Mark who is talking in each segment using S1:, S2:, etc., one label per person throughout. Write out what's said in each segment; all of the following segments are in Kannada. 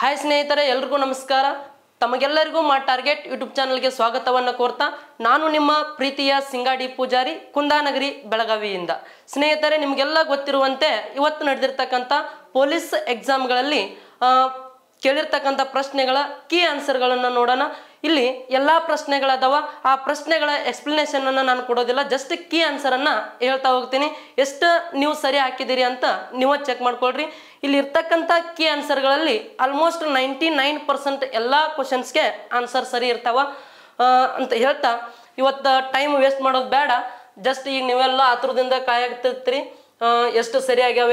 S1: ಹಾಯ್ ಸ್ನೇಹಿತರೆ ಎಲ್ರಿಗೂ ನಮಸ್ಕಾರ ತಮಗೆಲ್ಲರಿಗೂ ಮಾ ಟಾರ್ಗೆಟ್ ಯೂಟ್ಯೂಬ್ ಚಾನಲ್ಗೆ ಸ್ವಾಗತವನ್ನು ಕೋರ್ತಾ ನಾನು ನಿಮ್ಮ ಪ್ರೀತಿಯ ಸಿಂಗಾಡಿ ಪೂಜಾರಿ ಕುಂದಾನಗರಿ ಬೆಳಗಾವಿಯಿಂದ ಸ್ನೇಹಿತರೆ ನಿಮಗೆಲ್ಲ ಗೊತ್ತಿರುವಂತೆ ಇವತ್ತು ನಡೆದಿರ್ತಕ್ಕಂಥ ಪೊಲೀಸ್ ಎಕ್ಸಾಮ್ಗಳಲ್ಲಿ ಕೇಳಿರ್ತಕ್ಕಂಥ ಪ್ರಶ್ನೆಗಳ ಕೀ ಆನ್ಸರ್ಗಳನ್ನು ನೋಡೋಣ ಇಲ್ಲಿ ಎಲ್ಲ ಪ್ರಶ್ನೆಗಳದವ ಆ ಪ್ರಶ್ನೆಗಳ ಎಕ್ಸ್ಪ್ಲನೇಷನ್ ಅನ್ನು ನಾನು ಕೊಡೋದಿಲ್ಲ ಜಸ್ಟ್ ಕೀ ಆನ್ಸರನ್ನು ಹೇಳ್ತಾ ಹೋಗ್ತೀನಿ ಎಷ್ಟು ನೀವು ಸರಿ ಹಾಕಿದ್ದೀರಿ ಅಂತ ನೀವು ಚೆಕ್ ಮಾಡ್ಕೊಳ್ರಿ ಇಲ್ಲಿ ಇರ್ತಕ್ಕಂಥ ಕೀ ಆನ್ಸರ್ಗಳಲ್ಲಿ ಆಲ್ಮೋಸ್ಟ್ ನೈಂಟಿ ನೈನ್ ಪರ್ಸೆಂಟ್ ಎಲ್ಲ ಕ್ವಶನ್ಸ್ಗೆ ಆನ್ಸರ್ ಸರಿ ಇರ್ತಾವ ಅಂತ ಹೇಳ್ತಾ ಇವತ್ತು ಟೈಮ್ ವೇಸ್ಟ್ ಮಾಡೋದು ಬೇಡ ಜಸ್ಟ್ ಈಗ ನೀವೆಲ್ಲ ಆತುರದಿಂದ ಕಾಯಾಗ್ತಿರ್ತೀರಿ ಎಷ್ಟು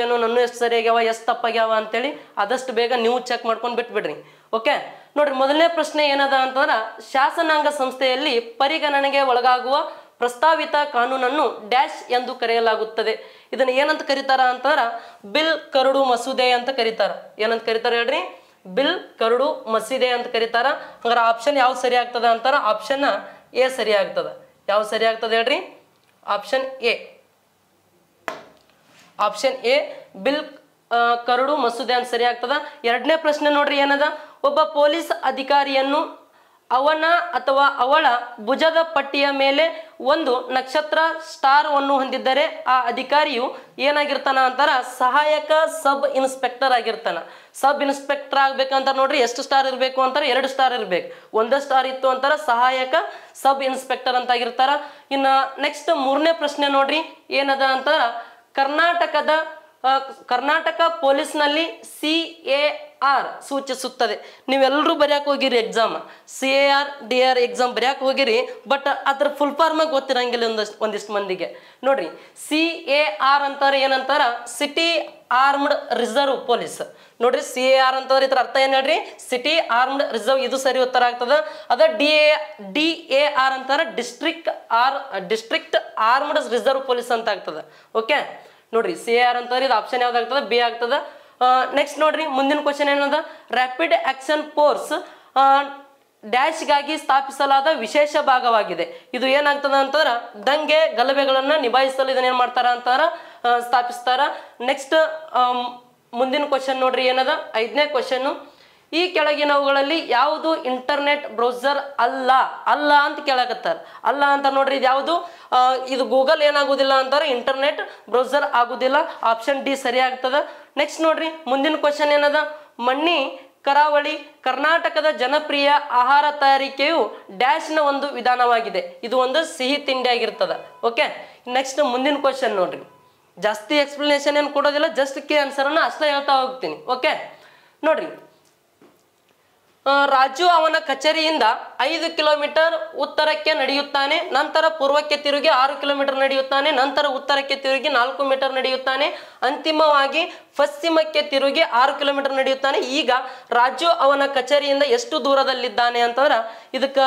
S1: ಏನೋ ನನ್ನ ಎಷ್ಟು ಸರಿಯಾಗ್ಯಾವ ಎಷ್ಟು ತಪ್ಪಾಗ್ಯಾವ ಅಂತೇಳಿ ಆದಷ್ಟು ಬೇಗ ನೀವು ಚೆಕ್ ಮಾಡ್ಕೊಂಡು ಬಿಟ್ಬಿಡ್ರಿ ಓಕೆ ನೋಡ್ರಿ ಮೊದಲನೇ ಪ್ರಶ್ನೆ ಏನದ ಅಂತಂದ್ರೆ ಶಾಸನಾಂಗ ಸಂಸ್ಥೆಯಲ್ಲಿ ಪರಿಗಣನೆಗೆ ಒಳಗಾಗುವ ಪ್ರಸ್ತಾವಿತ ಕಾನೂನನ್ನು ಡ್ಯಾಶ್ ಎಂದು ಕರೆಯಲಾಗುತ್ತದೆ ಇದನ್ನು ಏನಂತ ಕರೀತಾರ ಅಂತಂದ್ರ ಬಿಲ್ ಕರಡು ಮಸೂದೆ ಅಂತ ಕರೀತಾರ ಏನಂತ ಕರೀತಾರ ಹೇಳ್ರಿ ಬಿಲ್ ಕರಡು ಮಸೀದೆ ಅಂತ ಕರೀತಾರ ಹಂಗಾರ ಆಪ್ಷನ್ ಯಾವ ಸರಿ ಆಗ್ತದ ಅಂತಾರ ಆಪ್ಷನ್ ಎ ಸರಿ ಆಗ್ತದ ಯಾವ ಸರಿ ಆಗ್ತದ ಹೇಳ್ರಿ option A option A bill ಕರಡು ಮಸೂದೆ ಅಂತ ಸರಿ ಆಗ್ತದ ಎರಡನೇ ಪ್ರಶ್ನೆ ನೋಡ್ರಿ ಏನದ ಒಬ್ಬ ಪೊಲೀಸ್ ಅಧಿಕಾರಿಯನ್ನು ಅವನ ಅಥವಾ ಅವಳ ಭುಜದ ಪಟ್ಟಿಯ ಮೇಲೆ ಒಂದು ನಕ್ಷತ್ರ ಸ್ಟಾರ್ವನ್ನು ಹೊಂದಿದ್ದರೆ ಆ ಅಧಿಕಾರಿಯು ಏನಾಗಿರ್ತಾನ ಅಂತಾರ ಸಹಾಯಕ ಸಬ್ ಇನ್ಸ್ಪೆಕ್ಟರ್ ಆಗಿರ್ತಾನ ಸಬ್ ಇನ್ಸ್ಪೆಕ್ಟರ್ ಆಗ್ಬೇಕಂತ ನೋಡ್ರಿ ಎಷ್ಟು ಸ್ಟಾರ್ ಇರಬೇಕು ಅಂತಾರೆ ಎರಡು ಸ್ಟಾರ್ ಇರಬೇಕು ಒಂದೇ ಸ್ಟಾರ್ ಇತ್ತು ಅಂತಾರ ಸಹಾಯಕ ಸಬ್ ಇನ್ಸ್ಪೆಕ್ಟರ್ ಅಂತ ಆಗಿರ್ತಾರ ಇನ್ನು ನೆಕ್ಸ್ಟ್ ಮೂರನೇ ಪ್ರಶ್ನೆ ನೋಡ್ರಿ ಏನದ ಅಂತಾರ ಕರ್ನಾಟಕದ ಕರ್ನಾಟಕ ಪೊಲೀಸ್ನಲ್ಲಿ ಸಿ ಎ ಆರ್ ಸೂಚಿಸುತ್ತದೆ ನೀವೆಲ್ಲರೂ ಬರೆಯಕ್ಕೆ ಹೋಗಿರಿ exam C A R D R exam ಬರೆಯಕ್ಕೆ ಹೋಗಿರಿ ಬಟ್ ಅದ್ರ ಫುಲ್ ಫಾರ್ಮ್ ಗೊತ್ತಿರಂಗಿಲ್ಲ ಒಂದಷ್ಟು ಒಂದಿಷ್ಟು ಮಂದಿಗೆ ನೋಡ್ರಿ ಸಿ ಎ ಆರ್ ಅಂತಾರೆ ಏನಂತಾರ ಸಿಟಿ ಆರ್ಮ್ಡ್ ರಿಸರ್ವ್ ಪೊಲೀಸ್ ನೋಡ್ರಿ ಸಿ ಎ ಆರ್ ಅಂತಂದ್ರೆ ಇದ್ರ ಅರ್ಥ ಏನು ಹೇಳ್ರಿ ಸಿಟಿ ಆರ್ಮ್ಡ್ ರಿಸರ್ವ್ ಇದು ಸರಿ ಉತ್ತರ ಆಗ್ತದ ಅದ D A D A R ಅಂತಾರ district R district armed reserve police ಅಂತ ಆಗ್ತದ ಓಕೆ ನೋಡ್ರಿ ಸಿ ಆರ್ ಅಂತಂದ್ರೆ ಇದು ಆಪ್ಷನ್ ಯಾವ್ದಾಗ್ತದ ಬಿ ಆಗ್ತದ ನೆಕ್ಸ್ಟ್ ನೋಡ್ರಿ ಮುಂದಿನ ಕ್ವಶನ್ ಏನದ ರ್ಯಾಪಿಡ್ ಆಕ್ಷನ್ ಫೋರ್ಸ್ ಡ್ಯಾಶ್ಗಾಗಿ ಸ್ಥಾಪಿಸಲಾದ ವಿಶೇಷ ಭಾಗವಾಗಿದೆ ಇದು ಏನಾಗ್ತದ ಅಂತಂದ್ರೆ ದಂಗೆ ಗಲಭೆಗಳನ್ನು ನಿಭಾಯಿಸಲು ಇದನ್ನ ಏನ್ ಮಾಡ್ತಾರ ಅಂತಾರ ಸ್ಥಾಪಿಸ್ತಾರ ನೆಕ್ಸ್ಟ್ ಮುಂದಿನ ಕ್ವಶನ್ ನೋಡ್ರಿ ಏನದ ಐದನೇ ಕ್ವಶನ್ ಈ ಕೆಳಗಿನವುಗಳಲ್ಲಿ ಯಾವುದು ಇಂಟರ್ನೆಟ್ ಬ್ರೌಸರ್ ಅಲ್ಲ ಅಲ್ಲ ಅಂತ ಕೇಳಕತ್ತಾರ ಅಲ್ಲ ಅಂತ ನೋಡ್ರಿ ಇದು ಯಾವುದು ಇದು ಗೂಗಲ್ ಏನಾಗುದಿಲ್ಲ ಅಂತಾರೆ ಇಂಟರ್ನೆಟ್ ಬ್ರೌಸರ್ ಆಗುದಿಲ್ಲ ಆಪ್ಷನ್ ಡಿ ಸರಿ ಆಗ್ತದ ನೆಕ್ಸ್ಟ್ ನೋಡ್ರಿ ಮುಂದಿನ ಕ್ವಶನ್ ಏನದ ಮಣ್ಣಿ ಕರಾವಳಿ ಕರ್ನಾಟಕದ ಜನಪ್ರಿಯ ಆಹಾರ ತಯಾರಿಕೆಯು ಡ್ಯಾಶ್ನ ಒಂದು ವಿಧಾನವಾಗಿದೆ ಇದು ಒಂದು ಸಿಹಿ ತಿಂಡಿ ಆಗಿರ್ತದ ಓಕೆ ನೆಕ್ಸ್ಟ್ ಮುಂದಿನ ಕ್ವಶನ್ ನೋಡ್ರಿ ಜಾಸ್ತಿ ಎಕ್ಸ್ಪ್ಲನೇಷನ್ ಏನು ಕೊಡೋದಿಲ್ಲ ಜಸ್ಟ್ ಕೆ ಆನ್ಸರನ್ನು ಅಷ್ಟೇ ಹೇಳ್ತಾ ಹೋಗ್ತೀನಿ ಓಕೆ ನೋಡ್ರಿ ರಾಜು ಅವನ ಕಚೇರಿಯಿಂದ ಐದು ಕಿಲೋಮೀಟರ್ ಉತ್ತರಕ್ಕೆ ನಡೆಯುತ್ತಾನೆ ನಂತರ ಪೂರ್ವಕ್ಕೆ ತಿರುಗಿ ಆರು ಕಿಲೋಮೀಟರ್ ನಡೆಯುತ್ತಾನೆ ನಂತರ ಉತ್ತರಕ್ಕೆ ತಿರುಗಿ ನಾಲ್ಕು ಮೀಟರ್ ನಡೆಯುತ್ತಾನೆ ಅಂತಿಮವಾಗಿ ಪಶ್ಚಿಮಕ್ಕೆ ತಿರುಗಿ ಆರು ಕಿಲೋಮೀಟರ್ ನಡೆಯುತ್ತಾನೆ ಈಗ ರಾಜು ಅವನ ಕಚೇರಿಯಿಂದ ಎಷ್ಟು ದೂರದಲ್ಲಿದ್ದಾನೆ ಅಂತಂದ್ರೆ ಇದಕ್ಕೆ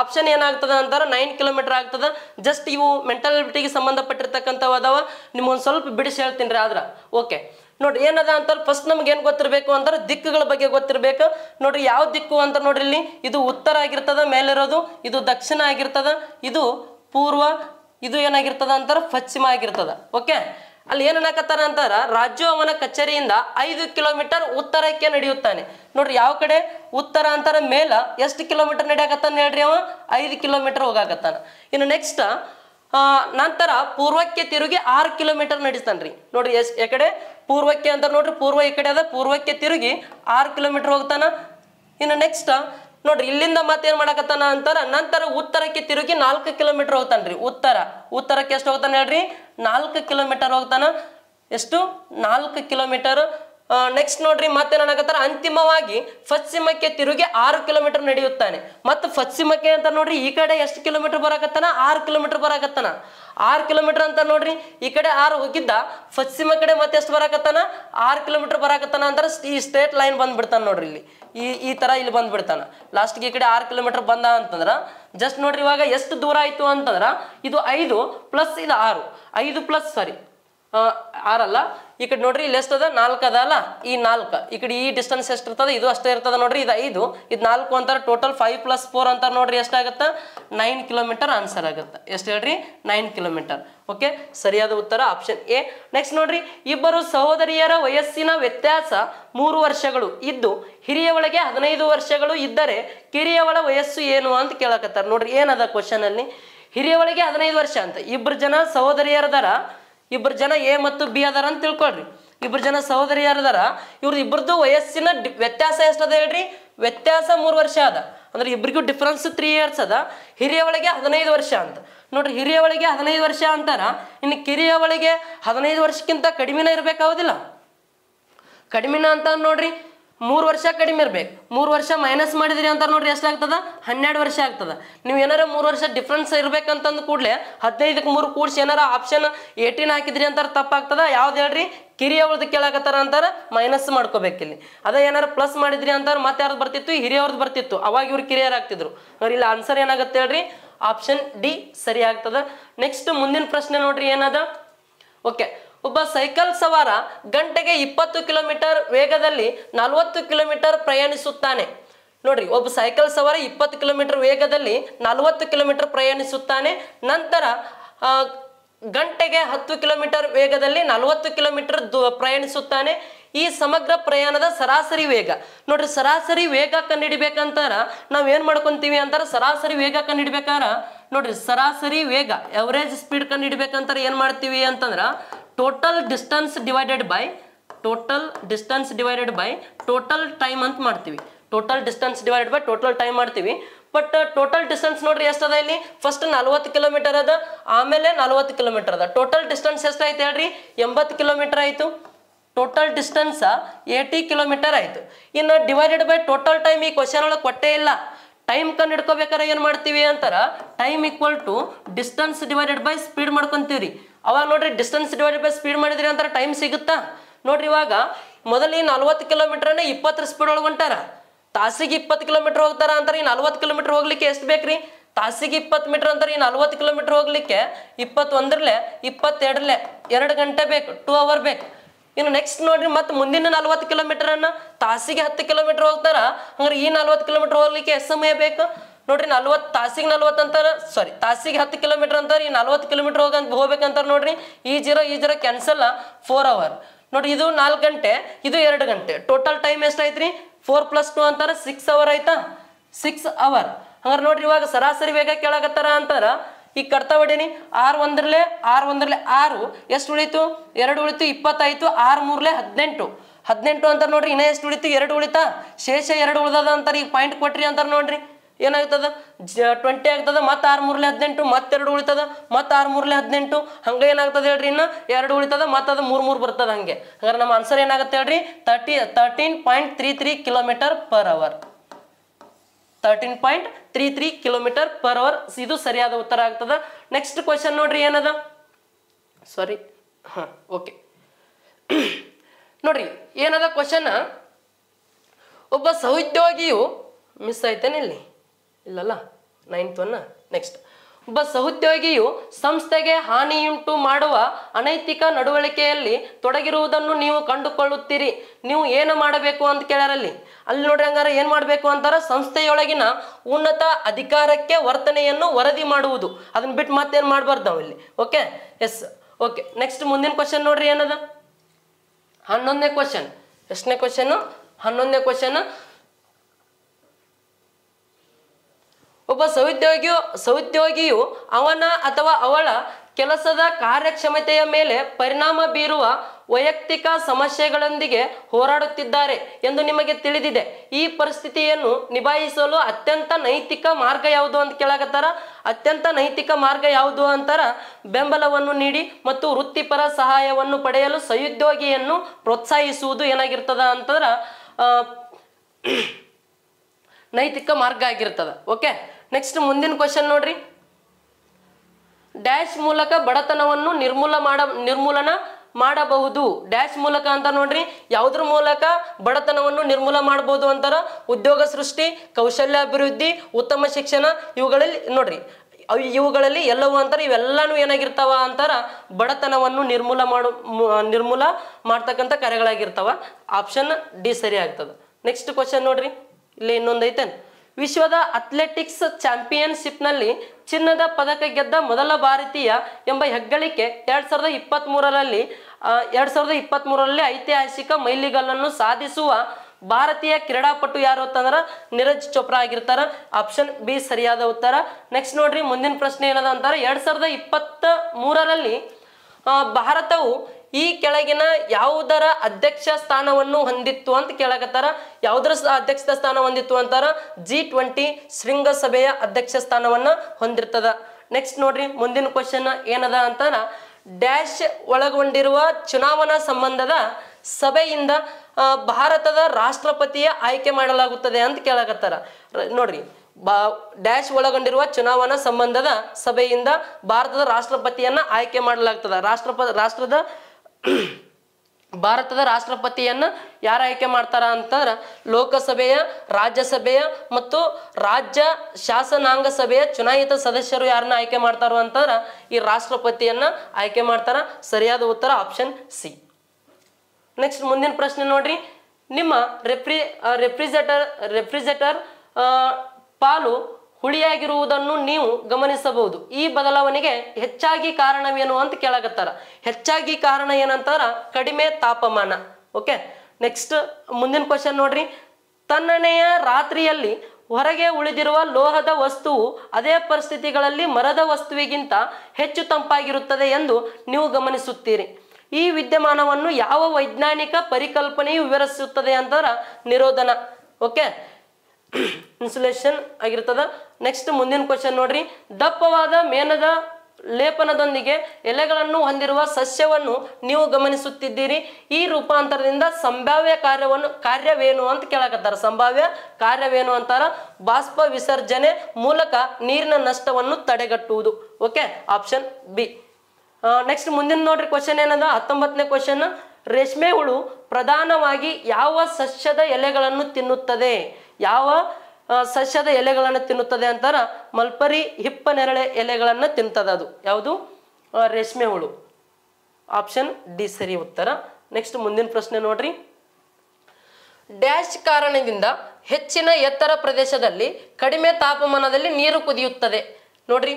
S1: ಆಪ್ಷನ್ ಏನಾಗ್ತದೆ ಅಂತಾರ ನೈನ್ ಕಿಲೋಮೀಟರ್ ಆಗ್ತದೆ ಜಸ್ಟ್ ಇವು ಮೆಂಟಾಲಿಟಿಗೆ ಸಂಬಂಧಪಟ್ಟಿರ್ತಕ್ಕಂಥವಾದವ ಅದಾವ ನಿಮ್ಗೊಂದು ಸ್ವಲ್ಪ ಬಿಡಿಸಿ ಹೇಳ್ತೀನಿ ರೀ ಆದ್ರೆ ಓಕೆ ನೋಡ್ರಿ ಏನದ ಅಂತ ಫಸ್ಟ್ ನಮ್ಗೆ ಏನು ಗೊತ್ತಿರಬೇಕು ಅಂದ್ರೆ ದಿಕ್ಕುಗಳ ಬಗ್ಗೆ ಗೊತ್ತಿರಬೇಕು ನೋಡ್ರಿ ಯಾವ ದಿಕ್ಕು ಅಂತ ನೋಡ್ರಿ ಇಲ್ಲಿ ಇದು ಉತ್ತರ ಆಗಿರ್ತದ ಮೇಲಿರೋದು ಇದು ದಕ್ಷಿಣ ಆಗಿರ್ತದ ಇದು ಪೂರ್ವ ಇದು ಏನಾಗಿರ್ತದ ಅಂತಾರ ಪಶ್ಚಿಮ ಆಗಿರ್ತದ ಓಕೆ ಅಲ್ಲಿ ಏನಕತ್ತಾರ ಅಂತಾರ ರಾಜ್ಯವನ ಕಚೇರಿಯಿಂದ ಐದು ಕಿಲೋಮೀಟರ್ ಉತ್ತರಕ್ಕೆ ನಡೆಯುತ್ತಾನೆ ನೋಡ್ರಿ ಯಾವ ಕಡೆ ಉತ್ತರ ಅಂತಾರ ಮೇಲ ಎಷ್ಟು ಕಿಲೋಮೀಟರ್ ನಡೆಯಕತ್ತಾನ ಹೇಳ್ರಿ ಅವ ಐದು ಕಿಲೋಮೀಟರ್ ಹೋಗಾಕತ್ತಾನ ಇನ್ನು ನೆಕ್ಸ್ಟ್ ನಂತರ ಪೂರ್ವಕ್ಕೆ ತಿರುಗಿ ಆರು ಕಿಲೋಮೀಟರ್ ನಡೆಸ್ತಾನ್ರಿ ನೋಡ್ರಿ ಎಸ್ ಯಾಕಡೆ ಪೂರ್ವಕ್ಕೆ ಅಂತ ನೋಡ್ರಿ ಪೂರ್ವ ಈ ಕಡೆ ಅದ ಪೂರ್ವಕ್ಕೆ ತಿರುಗಿ ಆರು ಕಿಲೋಮೀಟರ್ ಹೋಗ್ತಾನ ಇನ್ನು ನೆಕ್ಸ್ಟ್ ನೋಡ್ರಿ ಇಲ್ಲಿಂದ ಏನ್ ಮಾಡಕತ್ತಾನ ಅಂತಾರ ನಂತರ ಉತ್ತರಕ್ಕೆ ತಿರುಗಿ ನಾಲ್ಕು ಕಿಲೋಮೀಟರ್ ಹೋಗ್ತಾನ್ರಿ ಉತ್ತರ ಉತ್ತರಕ್ಕೆ ಎಷ್ಟು ಹೋಗ್ತಾನೆ ಹೇಳ್ರಿ ನಾಲ್ಕು ಕಿಲೋಮೀಟರ್ ಹೋಗ್ತಾನ ಎಷ್ಟು ನಾಲ್ಕು ಕಿಲೋಮೀಟರ್ ನೆಕ್ಸ್ಟ್ ನೋಡ್ರಿ ಮತ್ತೆ ನನಗತ್ತಾರ ಅಂತಿಮವಾಗಿ ಪಶ್ಚಿಮಕ್ಕೆ ತಿರುಗಿ ಆರು ಕಿಲೋಮೀಟರ್ ನಡೆಯುತ್ತಾನೆ ಮತ್ತು ಪಶ್ಚಿಮಕ್ಕೆ ಅಂತ ನೋಡ್ರಿ ಈ ಕಡೆ ಎಷ್ಟು ಕಿಲೋಮೀಟರ್ ಬರಾಕತ್ತಾನ ಆರು ಕಿಲೋಮೀಟರ್ ಬರಾಕತ್ತಾನ ಆರು ಕಿಲೋಮೀಟರ್ ಅಂತ ನೋಡ್ರಿ ಈ ಕಡೆ ಆರು ಹೋಗಿದ್ದ ಪಶ್ಚಿಮ ಕಡೆ ಮತ್ತೆ ಎಷ್ಟು ಬರಾಕತ್ತಾನ ಆರು ಕಿಲೋಮೀಟರ್ ಬರಾಕತ್ತಾನ ಅಂದ್ರೆ ಈ ಸ್ಟ್ರೇಟ್ ಲೈನ್ ಬಂದ್ಬಿಡ್ತಾನೆ ನೋಡ್ರಿ ಇಲ್ಲಿ ಈ ಈ ತರ ಇಲ್ಲಿ ಬಂದ್ಬಿಡ್ತಾನ ಲಾಸ್ಟ್ಗೆ ಈ ಕಡೆ ಆರು ಕಿಲೋಮೀಟರ್ ಬಂದ ಅಂತಂದ್ರ ಜಸ್ಟ್ ನೋಡ್ರಿ ಇವಾಗ ಎಷ್ಟು ದೂರ ಆಯ್ತು ಅಂತಂದ್ರ ಇದು ಐದು ಪ್ಲಸ್ ಇದು ಆರು ಐದು ಪ್ಲಸ್ ಸಾರಿ ಆರಲ್ಲ ಈ ಕಡೆ ನೋಡ್ರಿ ಇಲ್ಲಿ ಎಷ್ಟದ ನಾಲ್ಕು ಅಲ್ಲ ಈ ನಾಲ್ಕು ಈ ಕಡೆ ಈ ಡಿಸ್ಟೆನ್ಸ್ ಎಷ್ಟು ಇರ್ತದೆ ಇದು ಅಷ್ಟೇ ಇರ್ತದೆ ನೋಡ್ರಿ ಇದು ಐದು ಇದು ನಾಲ್ಕು ಅಂತಾರ ಟೋಟಲ್ ಫೈವ್ ಪ್ಲಸ್ ಫೋರ್ ಅಂತಾರೆ ನೋಡ್ರಿ ಎಷ್ಟಾಗುತ್ತೆ ನೈನ್ ಕಿಲೋಮೀಟರ್ ಆನ್ಸರ್ ಆಗುತ್ತೆ ಎಷ್ಟು ಹೇಳ್ರಿ ನೈನ್ ಕಿಲೋಮೀಟರ್ ಓಕೆ ಸರಿಯಾದ ಉತ್ತರ ಆಪ್ಷನ್ ಎ ನೆಕ್ಸ್ಟ್ ನೋಡ್ರಿ ಇಬ್ಬರು ಸಹೋದರಿಯರ ವಯಸ್ಸಿನ ವ್ಯತ್ಯಾಸ ಮೂರು ವರ್ಷಗಳು ಇದ್ದು ಹಿರಿಯ ಒಳಗೆ ಹದಿನೈದು ವರ್ಷಗಳು ಇದ್ದರೆ ಕಿರಿಯ ವಯಸ್ಸು ಏನು ಅಂತ ಕೇಳಕತ್ತಾರ ನೋಡ್ರಿ ಏನದ ಅಲ್ಲಿ ಹಿರಿಯ ಒಳಗೆ ಹದಿನೈದು ವರ್ಷ ಅಂತ ಇಬ್ಬರು ಜನ ಸಹೋದರಿಯರದರ ಇಬ್ಬರು ಜನ ಎ ಮತ್ತು ಬಿ ಅದಾರ ಅಂತ ತಿಳ್ಕೊಳ್ರಿ ಇಬ್ಬರು ಜನ ಸಹೋದರಿ ಯಾರದಾರ ಇವ್ರ ಇಬ್ಬರದ್ದು ವಯಸ್ಸಿನ ವ್ಯತ್ಯಾಸ ಎಷ್ಟದ ಹೇಳ್ರಿ ವ್ಯತ್ಯಾಸ ಮೂರು ವರ್ಷ ಅದ ಅಂದ್ರೆ ಇಬ್ಬರಿಗೂ ಡಿಫ್ರೆನ್ಸ್ ತ್ರೀ ಇಯರ್ಸ್ ಅದ ಹಿರಿಯ ಒಳಗೆ ಹದಿನೈದು ವರ್ಷ ಅಂತ ನೋಡ್ರಿ ಹಿರಿಯ ಒಳಗೆ ಹದಿನೈದು ವರ್ಷ ಅಂತಾರ ಇನ್ನು ಕಿರಿಯ ಒಳಗೆ ಹದಿನೈದು ವರ್ಷಕ್ಕಿಂತ ಕಡಿಮೆನ ಇರ್ಬೇಕಾಗುದಿಲ್ಲ ಕಡಿಮೆನ ಅಂತ ನೋಡ್ರಿ ಮೂರು ವರ್ಷ ಕಡಿಮೆ ಇರ್ಬೇಕು ಮೂರು ವರ್ಷ ಮೈನಸ್ ಮಾಡಿದಿರಿ ಅಂತ ನೋಡ್ರಿ ಎಷ್ಟಾಗ್ತದ ಹನ್ನೆರಡು ವರ್ಷ ಆಗ್ತದ ನೀವು ಏನಾರ ಮೂರು ವರ್ಷ ಡಿಫ್ರೆನ್ಸ್ ಇರ್ಬೇಕಂತಂದು ಕೂಡಲೇ ಹದಿನೈದಕ್ಕೆ ಮೂರು ಕೂಡ್ಸಿ ಏನಾರ ಆಪ್ಷನ್ ಏಯ್ಟೀನ್ ಹಾಕಿದ್ರಿ ಅಂತಾರೆ ತಪ್ಪಾಗ್ತದ ಯಾವ್ದು ಹೇಳ್ರಿ ಕಿರಿಯವ್ರದ್ದು ಕೇಳಾಕತ್ತಾರ ಅಂತಾರ ಮೈನಸ್ ಇಲ್ಲಿ ಅದ ಏನಾರ ಪ್ಲಸ್ ಮಾಡಿದ್ರಿ ಅಂತಾರ ಮತ್ತೆ ಯಾರ್ದು ಬರ್ತಿತ್ತು ಹಿರಿಯವ್ರದ್ದು ಬರ್ತಿತ್ತು ಅವಾಗ ಇವ್ರು ಕಿರಿಯರಾಗ್ತಿದ್ರು ಅವ್ರ ಇಲ್ಲಿ ಆನ್ಸರ್ ಏನಾಗುತ್ತೆ ಹೇಳ್ರಿ ಆಪ್ಷನ್ ಡಿ ಸರಿ ಆಗ್ತದ ನೆಕ್ಸ್ಟ್ ಮುಂದಿನ ಪ್ರಶ್ನೆ ನೋಡ್ರಿ ಏನದ ಓಕೆ ಒಬ್ಬ ಸೈಕಲ್ ಸವಾರ ಗಂಟೆಗೆ ಇಪ್ಪತ್ತು ಕಿಲೋಮೀಟರ್ ವೇಗದಲ್ಲಿ ನಲವತ್ತು ಕಿಲೋಮೀಟರ್ ಪ್ರಯಾಣಿಸುತ್ತಾನೆ ನೋಡ್ರಿ ಒಬ್ಬ ಸೈಕಲ್ ಸವಾರ ಇಪ್ಪತ್ತು ಕಿಲೋಮೀಟರ್ ವೇಗದಲ್ಲಿ ನಲವತ್ತು ಕಿಲೋಮೀಟರ್ ಪ್ರಯಾಣಿಸುತ್ತಾನೆ ನಂತರ ಗಂಟೆಗೆ ಹತ್ತು ಕಿಲೋಮೀಟರ್ ವೇಗದಲ್ಲಿ ನಲವತ್ತು ಕಿಲೋಮೀಟರ್ ಪ್ರಯಾಣಿಸುತ್ತಾನೆ ಈ ಸಮಗ್ರ ಪ್ರಯಾಣದ ಸರಾಸರಿ ವೇಗ ನೋಡ್ರಿ ಸರಾಸರಿ ವೇಗ ಕಂಡಿಡಿಬೇಕಂತಾರ ನಾವು ಏನು ಮಾಡ್ಕೊಂತೀವಿ ಅಂತಾರ ಸರಾಸರಿ ವೇಗ ಕಂಡಿಡ್ಬೇಕಾರ ನೋಡ್ರಿ ಸರಾಸರಿ ವೇಗ ಎವರೇಜ್ ಸ್ಪೀಡ್ ಕಂಡು ಏನ್ ಏನು ಮಾಡ್ತೀವಿ ಅಂತಂದ್ರ total distance divided by total distance divided by total time ಅಂತ ಮಾಡ್ತೀವಿ total distance divided by total time ಮಾಡ್ತೀವಿ ಬಟ್ ಟೋಟಲ್ ಡಿಸ್ಟೆನ್ಸ್ ನೋಡ್ರಿ ಎಷ್ಟದ ಇಲ್ಲಿ ಫಸ್ಟ್ ನಲ್ವತ್ತು ಕಿಲೋಮೀಟರ್ ಅದ ಆಮೇಲೆ ನಲ್ವತ್ತು ಕಿಲೋಮೀಟರ್ ಅದ ಟೋಟಲ್ ಡಿಸ್ಟೆನ್ಸ್ ಎಷ್ಟಾಯ್ತು ಹೇಳ್ರಿ ಎಂಬತ್ತು ಕಿಲೋಮೀಟರ್ ಆಯಿತು ಟೋಟಲ್ ಡಿಸ್ಟೆನ್ಸ್ ಏಯ್ಟಿ ಕಿಲೋಮೀಟರ್ ಆಯಿತು ಇನ್ನು ಡಿವೈಡೆಡ್ ಬೈ ಟೋಟಲ್ ಟೈಮ್ ಈ ಕ್ವಶನ್ ಒಳಗೆ ಕೊಟ್ಟೇ ಇಲ್ಲ ಟೈಮ್ ಕಂಡು ಹಿಡ್ಕೋಬೇಕಾರೆ ಏನು ಮಾಡ್ತೀವಿ ಅಂತಾರೆ time equal to distance divided by speed ಮಾಡ್ಕೊತೀವಿ ರೀ ಅವಾಗ ನೋಡ್ರಿ ಡಿಸ್ಟೆನ್ಸ್ ಡಿವೈಡೆಡ್ ಬೈ ಸ್ಪೀಡ್ ಮಾಡಿದ್ರಿ ಅಂತ ಟೈಮ್ ಸಿಗುತ್ತಾ ನೋಡ್ರಿ ಇವಾಗ ಮೊದಲು ಈ ನಲ್ವತ್ತು ಕಿಲೋಮೀಟರ್ನ ಇಪ್ಪತ್ತರ ಸ್ಪೀಡ್ ಒಳಗೆ ಹೊಂಟಾರ ತಾಸಿಗೆ ಇಪ್ಪತ್ತು ಕಿಲೋಮೀಟರ್ ಹೋಗ್ತಾರ ಅಂತಾರೆ ಈ ನಲ್ವತ್ತು ಕಿಲೋಮೀಟರ್ ಹೋಗ್ಲಿಕ್ಕೆ ಎಷ್ಟು ಬೇಕ್ರಿ ತಾಸಿಗೆ ಇಪ್ಪತ್ತು ಮೀಟರ್ ಅಂತಾರೆ ಈ ನಲ್ವತ್ತು ಕಿಲೋಮೀಟರ್ ಹೋಗ್ಲಿಕ್ಕೆ ಇಪ್ಪತ್ತೊಂದರಲ್ಲೇ ಇಪ್ಪತ್ತೆರಡರಲ್ಲೇ ಎರಡು ಗಂಟೆ ಬೇಕು ಟೂ ಅವರ್ ಬೇಕು ಇನ್ನು ನೆಕ್ಸ್ಟ್ ನೋಡ್ರಿ ಮತ್ತೆ ಮುಂದಿನ ನಲ್ವತ್ತು ಕಿಲೋಮೀಟರನ್ನು ತಾಸಿಗೆ ಹತ್ತು ಕಿಲೋಮೀಟರ್ ಹೋಗ್ತಾರ ಹಂಗಾರೆ ಈ ನಲ್ವತ್ತು ಕಿಲೋಮೀಟರ್ ಹೋಗ್ಲಿಕ್ಕೆ ಎಷ್ಟು ಸಮಯ ಬೇಕು ನೋಡ್ರಿ ನಲ್ವತ್ತು ತಾಸಿಗೆ ನಲ್ವತ್ತು ಅಂತಾರೆ ಸಾರಿ ತಾಸಿಗೆ ಹತ್ತು ಕಿಲೋಮೀಟರ್ ಅಂತಾರೆ ಈ ನಲ್ವತ್ತು ಕಿಲೋಮೀಟರ್ ಹೋಗಿ ಹೋಗ್ಬೇಕಂತಾರೆ ನೋಡ್ರಿ ಈ ಜೀರೋ ಈ ಜೀರೋ ಕ್ಯಾನ್ಸಲ್ ಫೋರ್ ಅವರ್ ನೋಡ್ರಿ ಇದು ನಾಲ್ಕು ಗಂಟೆ ಇದು ಎರಡು ಗಂಟೆ ಟೋಟಲ್ ಟೈಮ್ ಎಷ್ಟಾಯ್ತು ರೀ ಫೋರ್ ಪ್ಲಸ್ ಟು ಅಂತಾರ ಸಿಕ್ಸ್ ಅವರ್ ಆಯ್ತಾ ಸಿಕ್ಸ್ ಅವರ್ ಹಂಗಾರೆ ನೋಡ್ರಿ ಇವಾಗ ಸರಾಸರಿ ವೇಗ ಕೇಳಾಕತ್ತಾರ ಅಂತಾರ ಈಗ ಕಡ್ತಾ ಹೊಡೀನಿ ಆರು ಒಂದರಲ್ಲೇ ಆರು ಒಂದರಲ್ಲೇ ಆರು ಎಷ್ಟು ಉಳಿತು ಎರಡು ಉಳಿತು ಇಪ್ಪತ್ತಾಯ್ತು ಆರು ಮೂರಲೆ ಹದಿನೆಂಟು ಹದಿನೆಂಟು ಅಂತಾರೆ ನೋಡ್ರಿ ಇನ್ನೂ ಎಷ್ಟು ಉಳಿತು ಎರಡು ಉಳಿತಾ ಶೇಷ ಎರಡು ಉಳಿದದ ಅಂತಾರೆ ಈಗ ಪಾಯಿಂಟ್ ಕೊಟ್ರಿ ಅಂತಾರೆ ನೋಡ್ರಿ ಏನಾಗ್ತದ ಜ ಟ್ವೆಂಟಿ ಆಗ್ತದೆ ಮತ್ತು ಆರು ಮೂರಲೆ ಹದಿನೆಂಟು ಮತ್ತೆರಡು ಉಳಿತದ ಮತ್ತು ಆರು ಮೂರಲೆ ಹದಿನೆಂಟು ಹಂಗೆ ಏನಾಗ್ತದೆ ಹೇಳ್ರಿ ಇನ್ನು ಎರಡು ಉಳಿತದ ಮತ್ತು ಅದು ಮೂರು ಮೂರು ಬರ್ತದೆ ಹಂಗೆ ಹಾಗಾದ್ರೆ ನಮ್ಮ ಆನ್ಸರ್ ಏನಾಗತ್ತೆ ಹೇಳ್ರಿ thirty thirteen point three three kilometre per hour thirteen point three three kilometre per hour ಇದು ಸರಿಯಾದ ಉತ್ತರ ಆಗ್ತದ ನೆಕ್ಸ್ಟ್ ಕ್ವಶನ್ ನೋಡ್ರಿ ಏನದ ಸಾರಿ ಹಾ ಓಕೆ ನೋಡ್ರಿ ಏನದ ಕ್ವಶನ್ ಒಬ್ಬ ಸಹೋದ್ಯೋಗಿಯು ಮಿಸ್ ಆಯ್ತೇನೆ ಇಲ್ಲಿ ಇಲ್ಲಲ್ಲ ನೈನ್ತ್ ಒನ್ ನೆಕ್ಸ್ಟ್ ಒಬ್ಬ ಸಹೋದ್ಯೋಗಿಯು ಸಂಸ್ಥೆಗೆ ಹಾನಿಯುಂಟು ಮಾಡುವ ಅನೈತಿಕ ನಡವಳಿಕೆಯಲ್ಲಿ ತೊಡಗಿರುವುದನ್ನು ನೀವು ಕಂಡುಕೊಳ್ಳುತ್ತೀರಿ ನೀವು ಏನು ಮಾಡಬೇಕು ಅಂತ ಕೇಳಾರಲ್ಲಿ ಅಲ್ಲಿ ನೋಡ್ರಿ ಹಂಗಾರೆ ಏನು ಮಾಡಬೇಕು ಅಂತಾರ ಸಂಸ್ಥೆಯೊಳಗಿನ ಉನ್ನತ ಅಧಿಕಾರಕ್ಕೆ ವರ್ತನೆಯನ್ನು ವರದಿ ಮಾಡುವುದು ಅದನ್ನ ಬಿಟ್ಟು ಮತ್ತೇನು ಮಾಡಬಾರ್ದು ನಾವು ಇಲ್ಲಿ ಓಕೆ ಎಸ್ ಓಕೆ ನೆಕ್ಸ್ಟ್ ಮುಂದಿನ ಕ್ವಶನ್ ನೋಡ್ರಿ ಏನದ ಹನ್ನೊಂದನೇ ಕ್ವಶನ್ ಎಷ್ಟನೇ ಕ್ವಶನ್ ಹನ್ನೊಂದನೇ ಕ್ವಶನ್ ಒಬ್ಬ ಸಹೋದ್ಯೋಗಿಯು ಸಹೋದ್ಯೋಗಿಯು ಅವನ ಅಥವಾ ಅವಳ ಕೆಲಸದ ಕಾರ್ಯಕ್ಷಮತೆಯ ಮೇಲೆ ಪರಿಣಾಮ ಬೀರುವ ವೈಯಕ್ತಿಕ ಸಮಸ್ಯೆಗಳೊಂದಿಗೆ ಹೋರಾಡುತ್ತಿದ್ದಾರೆ ಎಂದು ನಿಮಗೆ ತಿಳಿದಿದೆ ಈ ಪರಿಸ್ಥಿತಿಯನ್ನು ನಿಭಾಯಿಸಲು ಅತ್ಯಂತ ನೈತಿಕ ಮಾರ್ಗ ಯಾವುದು ಅಂತ ಕೇಳಾಗತ್ತಾರ ಅತ್ಯಂತ ನೈತಿಕ ಮಾರ್ಗ ಯಾವುದು ಅಂತಾರ ಬೆಂಬಲವನ್ನು ನೀಡಿ ಮತ್ತು ವೃತ್ತಿಪರ ಸಹಾಯವನ್ನು ಪಡೆಯಲು ಸಹೋದ್ಯೋಗಿಯನ್ನು ಪ್ರೋತ್ಸಾಹಿಸುವುದು ಏನಾಗಿರ್ತದ ಅಂತಂದ್ರೆ ನೈತಿಕ ಮಾರ್ಗ ಆಗಿರ್ತದ ಓಕೆ ನೆಕ್ಸ್ಟ್ ಮುಂದಿನ ಕ್ವಶನ್ ನೋಡ್ರಿ ಡ್ಯಾಶ್ ಮೂಲಕ ಬಡತನವನ್ನು ನಿರ್ಮೂಲ ಮಾಡ ನಿರ್ಮೂಲನ ಮಾಡಬಹುದು ಡ್ಯಾಶ್ ಮೂಲಕ ಅಂತ ನೋಡ್ರಿ ಯಾವುದ್ರ ಮೂಲಕ ಬಡತನವನ್ನು ನಿರ್ಮೂಲ ಮಾಡಬಹುದು ಅಂತಾರ ಉದ್ಯೋಗ ಸೃಷ್ಟಿ ಕೌಶಲ್ಯ ಅಭಿವೃದ್ಧಿ ಉತ್ತಮ ಶಿಕ್ಷಣ ಇವುಗಳಲ್ಲಿ ನೋಡ್ರಿ ಇವುಗಳಲ್ಲಿ ಎಲ್ಲವೂ ಅಂತಾರೆ ಇವೆಲ್ಲನೂ ಏನಾಗಿರ್ತಾವ ಅಂತಾರ ಬಡತನವನ್ನು ನಿರ್ಮೂಲ ಮಾಡು ನಿರ್ಮೂಲ ಮಾಡ್ತಕ್ಕಂಥ ಕಾರ್ಯಗಳಾಗಿರ್ತಾವ ಆಪ್ಷನ್ ಡಿ ಸರಿ ಆಗ್ತದೆ ನೆಕ್ಸ್ಟ್ ಕ್ವಶನ್ ನೋಡ್ರಿ ಇಲ್ಲಿ ಇನ್ನೊಂದು ಐತೆ ವಿಶ್ವದ ಅಥ್ಲೆಟಿಕ್ಸ್ ಚಾಂಪಿಯನ್ಶಿಪ್ನಲ್ಲಿ ಚಿನ್ನದ ಪದಕ ಗೆದ್ದ ಮೊದಲ ಭಾರತೀಯ ಎಂಬ ಹೆಗ್ಗಳಿಕೆ ಎರಡ್ ಸಾವಿರದ ಇಪ್ಪತ್ತ್ ಮೂರರಲ್ಲಿ ಎರಡ್ ಸಾವಿರದ ಇಪ್ಪತ್ತ್ ಮೂರರಲ್ಲಿ ಐತಿಹಾಸಿಕ ಮೈಲಿಗಲ್ಲನ್ನು ಸಾಧಿಸುವ ಭಾರತೀಯ ಕ್ರೀಡಾಪಟು ಯಾರು ಅಂತಂದ್ರ ನೀರಜ್ ಚೋಪ್ರಾ ಆಗಿರ್ತಾರ ಆಪ್ಷನ್ ಬಿ ಸರಿಯಾದ ಉತ್ತರ ನೆಕ್ಸ್ಟ್ ನೋಡ್ರಿ ಮುಂದಿನ ಪ್ರಶ್ನೆ ಏನದ ಅಂತಾರೆ ಎರಡ್ ಸಾವಿರದ ಇಪ್ಪತ್ತ ಮೂರರಲ್ಲಿ ಭಾರತವು ಈ ಕೆಳಗಿನ ಯಾವುದರ ಅಧ್ಯಕ್ಷ ಸ್ಥಾನವನ್ನು ಹೊಂದಿತ್ತು ಅಂತ ಕೇಳಕತ್ತಾರ ಯಾವುದರ ಅಧ್ಯಕ್ಷ ಸ್ಥಾನ ಹೊಂದಿತ್ತು ಅಂತಾರ ಜಿ ಟ್ವೆಂಟಿ ಶೃಂಗಸಭೆಯ ಅಧ್ಯಕ್ಷ ಸ್ಥಾನವನ್ನ ಹೊಂದಿರ್ತದ ನೆಕ್ಸ್ಟ್ ನೋಡ್ರಿ ಮುಂದಿನ ಕ್ವಶನ್ ಏನದ ಅಂತಾರ ಡ್ಯಾಶ್ ಒಳಗೊಂಡಿರುವ ಚುನಾವಣಾ ಸಂಬಂಧದ ಸಭೆಯಿಂದ ಭಾರತದ ರಾಷ್ಟ್ರಪತಿಯ ಆಯ್ಕೆ ಮಾಡಲಾಗುತ್ತದೆ ಅಂತ ಕೇಳಕತ್ತಾರ ನೋಡ್ರಿ ಬಾ ಡ್ಯಾಶ್ ಒಳಗೊಂಡಿರುವ ಚುನಾವಣಾ ಸಂಬಂಧದ ಸಭೆಯಿಂದ ಭಾರತದ ರಾಷ್ಟ್ರಪತಿಯನ್ನ ಆಯ್ಕೆ ಮಾಡಲಾಗ್ತದ ರಾಷ್ಟ್ರಪ ರಾಷ್ಟ್ರದ ಭಾರತದ ರಾಷ್ಟ್ರಪತಿಯನ್ನ ಯಾರು ಆಯ್ಕೆ ಮಾಡ್ತಾರ ಅಂತಂದ್ರೆ ಲೋಕಸಭೆಯ ರಾಜ್ಯಸಭೆಯ ಮತ್ತು ರಾಜ್ಯ ಶಾಸನಾಂಗ ಸಭೆಯ ಚುನಾಯಿತ ಸದಸ್ಯರು ಯಾರನ್ನ ಆಯ್ಕೆ ಮಾಡ್ತಾರ ಅಂತಂದ್ರೆ ಈ ರಾಷ್ಟ್ರಪತಿಯನ್ನ ಆಯ್ಕೆ ಮಾಡ್ತಾರ ಸರಿಯಾದ ಉತ್ತರ ಆಪ್ಷನ್ ಸಿ ನೆಕ್ಸ್ಟ್ ಮುಂದಿನ ಪ್ರಶ್ನೆ ನೋಡ್ರಿ ನಿಮ್ಮ ರೆಫ್ರಿ ರೆಫ್ರಿಜರೇಟರ್ ರೆಫ್ರಿಜರೇಟರ್ ಪಾಲು ಹುಳಿಯಾಗಿರುವುದನ್ನು ನೀವು ಗಮನಿಸಬಹುದು ಈ ಬದಲಾವಣೆಗೆ ಹೆಚ್ಚಾಗಿ ಕಾರಣವೇನು ಅಂತ ಕೇಳಾಗತ್ತಾರ ಹೆಚ್ಚಾಗಿ ಕಾರಣ ಏನಂತಾರ ಕಡಿಮೆ ತಾಪಮಾನ ಓಕೆ ನೆಕ್ಸ್ಟ್ ಮುಂದಿನ ಕ್ವಶನ್ ನೋಡ್ರಿ ತನ್ನನೆಯ ರಾತ್ರಿಯಲ್ಲಿ ಹೊರಗೆ ಉಳಿದಿರುವ ಲೋಹದ ವಸ್ತುವು ಅದೇ ಪರಿಸ್ಥಿತಿಗಳಲ್ಲಿ ಮರದ ವಸ್ತುವಿಗಿಂತ ಹೆಚ್ಚು ತಂಪಾಗಿರುತ್ತದೆ ಎಂದು ನೀವು ಗಮನಿಸುತ್ತೀರಿ ಈ ವಿದ್ಯಮಾನವನ್ನು ಯಾವ ವೈಜ್ಞಾನಿಕ ಪರಿಕಲ್ಪನೆಯು ವಿವರಿಸುತ್ತದೆ ಅಂತಾರ ನಿರೋಧನ ಓಕೆ ಇನ್ಸುಲೇಷನ್ ಆಗಿರ್ತದೆ ನೆಕ್ಸ್ಟ್ ಮುಂದಿನ ಕ್ವಶನ್ ನೋಡ್ರಿ ದಪ್ಪವಾದ ಮೇನದ ಲೇಪನದೊಂದಿಗೆ ಎಲೆಗಳನ್ನು ಹೊಂದಿರುವ ಸಸ್ಯವನ್ನು ನೀವು ಗಮನಿಸುತ್ತಿದ್ದೀರಿ ಈ ರೂಪಾಂತರದಿಂದ ಸಂಭಾವ್ಯ ಕಾರ್ಯವನ್ನು ಕಾರ್ಯವೇನು ಅಂತ ಕೇಳಕತ್ತಾರ ಸಂಭಾವ್ಯ ಕಾರ್ಯವೇನು ಅಂತಾರ ಬಾಷ್ಪ ವಿಸರ್ಜನೆ ಮೂಲಕ ನೀರಿನ ನಷ್ಟವನ್ನು ತಡೆಗಟ್ಟುವುದು ಓಕೆ ಆಪ್ಷನ್ ಬಿ ನೆಕ್ಸ್ಟ್ ಮುಂದಿನ ನೋಡ್ರಿ ಕ್ವಶನ್ ಏನದ ಹತ್ತೊಂಬತ್ತನೇ ಕ್ವಶನ್ ರೇಷ್ಮೆ ಹುಳು ಪ್ರಧಾನವಾಗಿ ಯಾವ ಸಸ್ಯದ ಎಲೆಗಳನ್ನು ತಿನ್ನುತ್ತದೆ ಯಾವ ಸಸ್ಯದ ಎಲೆಗಳನ್ನು ತಿನ್ನುತ್ತದೆ ಅಂತಾರ ಮಲ್ಪರಿ ಹಿಪ್ಪ ನೆರಳೆ ಎಲೆಗಳನ್ನು ತಿಂತದ ಅದು ಯಾವುದು ರೇಷ್ಮೆ ಹುಳು ಆಪ್ಷನ್ ಡಿ ಸರಿ ಉತ್ತರ ನೆಕ್ಸ್ಟ್ ಮುಂದಿನ ಪ್ರಶ್ನೆ ನೋಡ್ರಿ ಡ್ಯಾಶ್ ಕಾರಣದಿಂದ ಹೆಚ್ಚಿನ ಎತ್ತರ ಪ್ರದೇಶದಲ್ಲಿ ಕಡಿಮೆ ತಾಪಮಾನದಲ್ಲಿ ನೀರು ಕುದಿಯುತ್ತದೆ ನೋಡ್ರಿ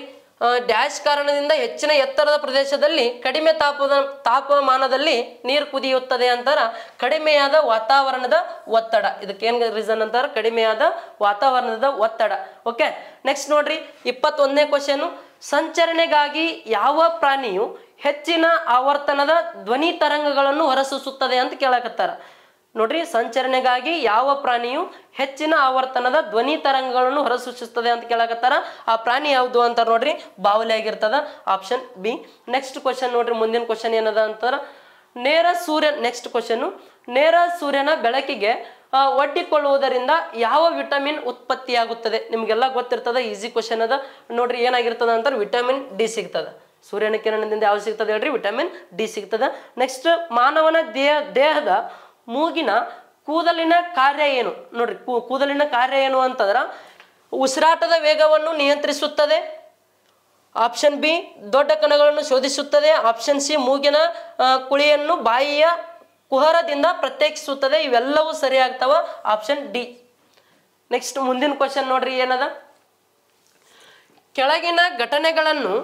S1: ಡ್ಯಾಶ್ ಕಾರಣದಿಂದ ಹೆಚ್ಚಿನ ಎತ್ತರದ ಪ್ರದೇಶದಲ್ಲಿ ಕಡಿಮೆ ತಾಪ ತಾಪಮಾನದಲ್ಲಿ ನೀರು ಕುದಿಯುತ್ತದೆ ಅಂತಾರ ಕಡಿಮೆಯಾದ ವಾತಾವರಣದ ಒತ್ತಡ ಏನು ರೀಸನ್ ಅಂತಾರ ಕಡಿಮೆಯಾದ ವಾತಾವರಣದ ಒತ್ತಡ ಓಕೆ ನೆಕ್ಸ್ಟ್ ನೋಡ್ರಿ ಇಪ್ಪತ್ತೊಂದನೇ ಕ್ವಶನ್ ಸಂಚರಣೆಗಾಗಿ ಯಾವ ಪ್ರಾಣಿಯು ಹೆಚ್ಚಿನ ಆವರ್ತನದ ಧ್ವನಿ ತರಂಗಗಳನ್ನು ಹೊರಸೂಸುತ್ತದೆ ಅಂತ ಕೇಳಕತ್ತಾರ ನೋಡ್ರಿ ಸಂಚರಣೆಗಾಗಿ ಯಾವ ಪ್ರಾಣಿಯು ಹೆಚ್ಚಿನ ಆವರ್ತನದ ಧ್ವನಿ ತರಂಗಗಳನ್ನು ಹೊರಸೂಚಿಸುತ್ತದೆ ಅಂತ ಕೇಳಕತ್ತಾರ ಆ ಪ್ರಾಣಿ ಯಾವುದು ಅಂತ ನೋಡ್ರಿ ಬಾವಲಿ ಆಗಿರ್ತದ ಆಪ್ಷನ್ ಬಿ ನೆಕ್ಸ್ಟ್ ಕ್ವಶನ್ ನೋಡ್ರಿ ಮುಂದಿನ ಕ್ವಶನ್ ಏನದ ಅಂತಾರ ನೇರ ಸೂರ್ಯ ನೆಕ್ಸ್ಟ್ ಕ್ವಶನ್ ನೇರ ಸೂರ್ಯನ ಬೆಳಕಿಗೆ ಒಡ್ಡಿಕೊಳ್ಳುವುದರಿಂದ ಯಾವ ವಿಟಮಿನ್ ಉತ್ಪತ್ತಿಯಾಗುತ್ತದೆ ನಿಮಗೆಲ್ಲ ಗೊತ್ತಿರ್ತದ ಈಸಿ ಕ್ವಶನ್ ಅದ ನೋಡ್ರಿ ಏನಾಗಿರ್ತದ ಅಂತಾರೆ ವಿಟಮಿನ್ ಡಿ ಸಿಗ್ತದೆ ಸೂರ್ಯನ ಕಿರಣದಿಂದ ಯಾವ ಸಿಗ್ತದೆ ಹೇಳ್ರಿ ವಿಟಮಿನ್ ಡಿ ಸಿಗ್ತದೆ ನೆಕ್ಸ್ಟ್ ಮಾನವನ ದೇಹ ದೇಹದ ಮೂಗಿನ ಕೂದಲಿನ ಕಾರ್ಯ ಏನು ನೋಡ್ರಿ ಕೂದಲಿನ ಕಾರ್ಯ ಏನು ಅಂತಂದ್ರ ಉಸಿರಾಟದ ವೇಗವನ್ನು ನಿಯಂತ್ರಿಸುತ್ತದೆ ಆಪ್ಷನ್ ಬಿ ದೊಡ್ಡ ಕಣಗಳನ್ನು ಶೋಧಿಸುತ್ತದೆ ಆಪ್ಷನ್ ಸಿ ಮೂಗಿನ ಕುಳಿಯನ್ನು ಬಾಯಿಯ ಕುಹರದಿಂದ ಪ್ರತ್ಯೇಕಿಸುತ್ತದೆ ಇವೆಲ್ಲವೂ ಆಗ್ತಾವ ಆಪ್ಷನ್ ಡಿ ನೆಕ್ಸ್ಟ್ ಮುಂದಿನ ಕ್ವಶನ್ ನೋಡ್ರಿ ಏನದ ಕೆಳಗಿನ ಘಟನೆಗಳನ್ನು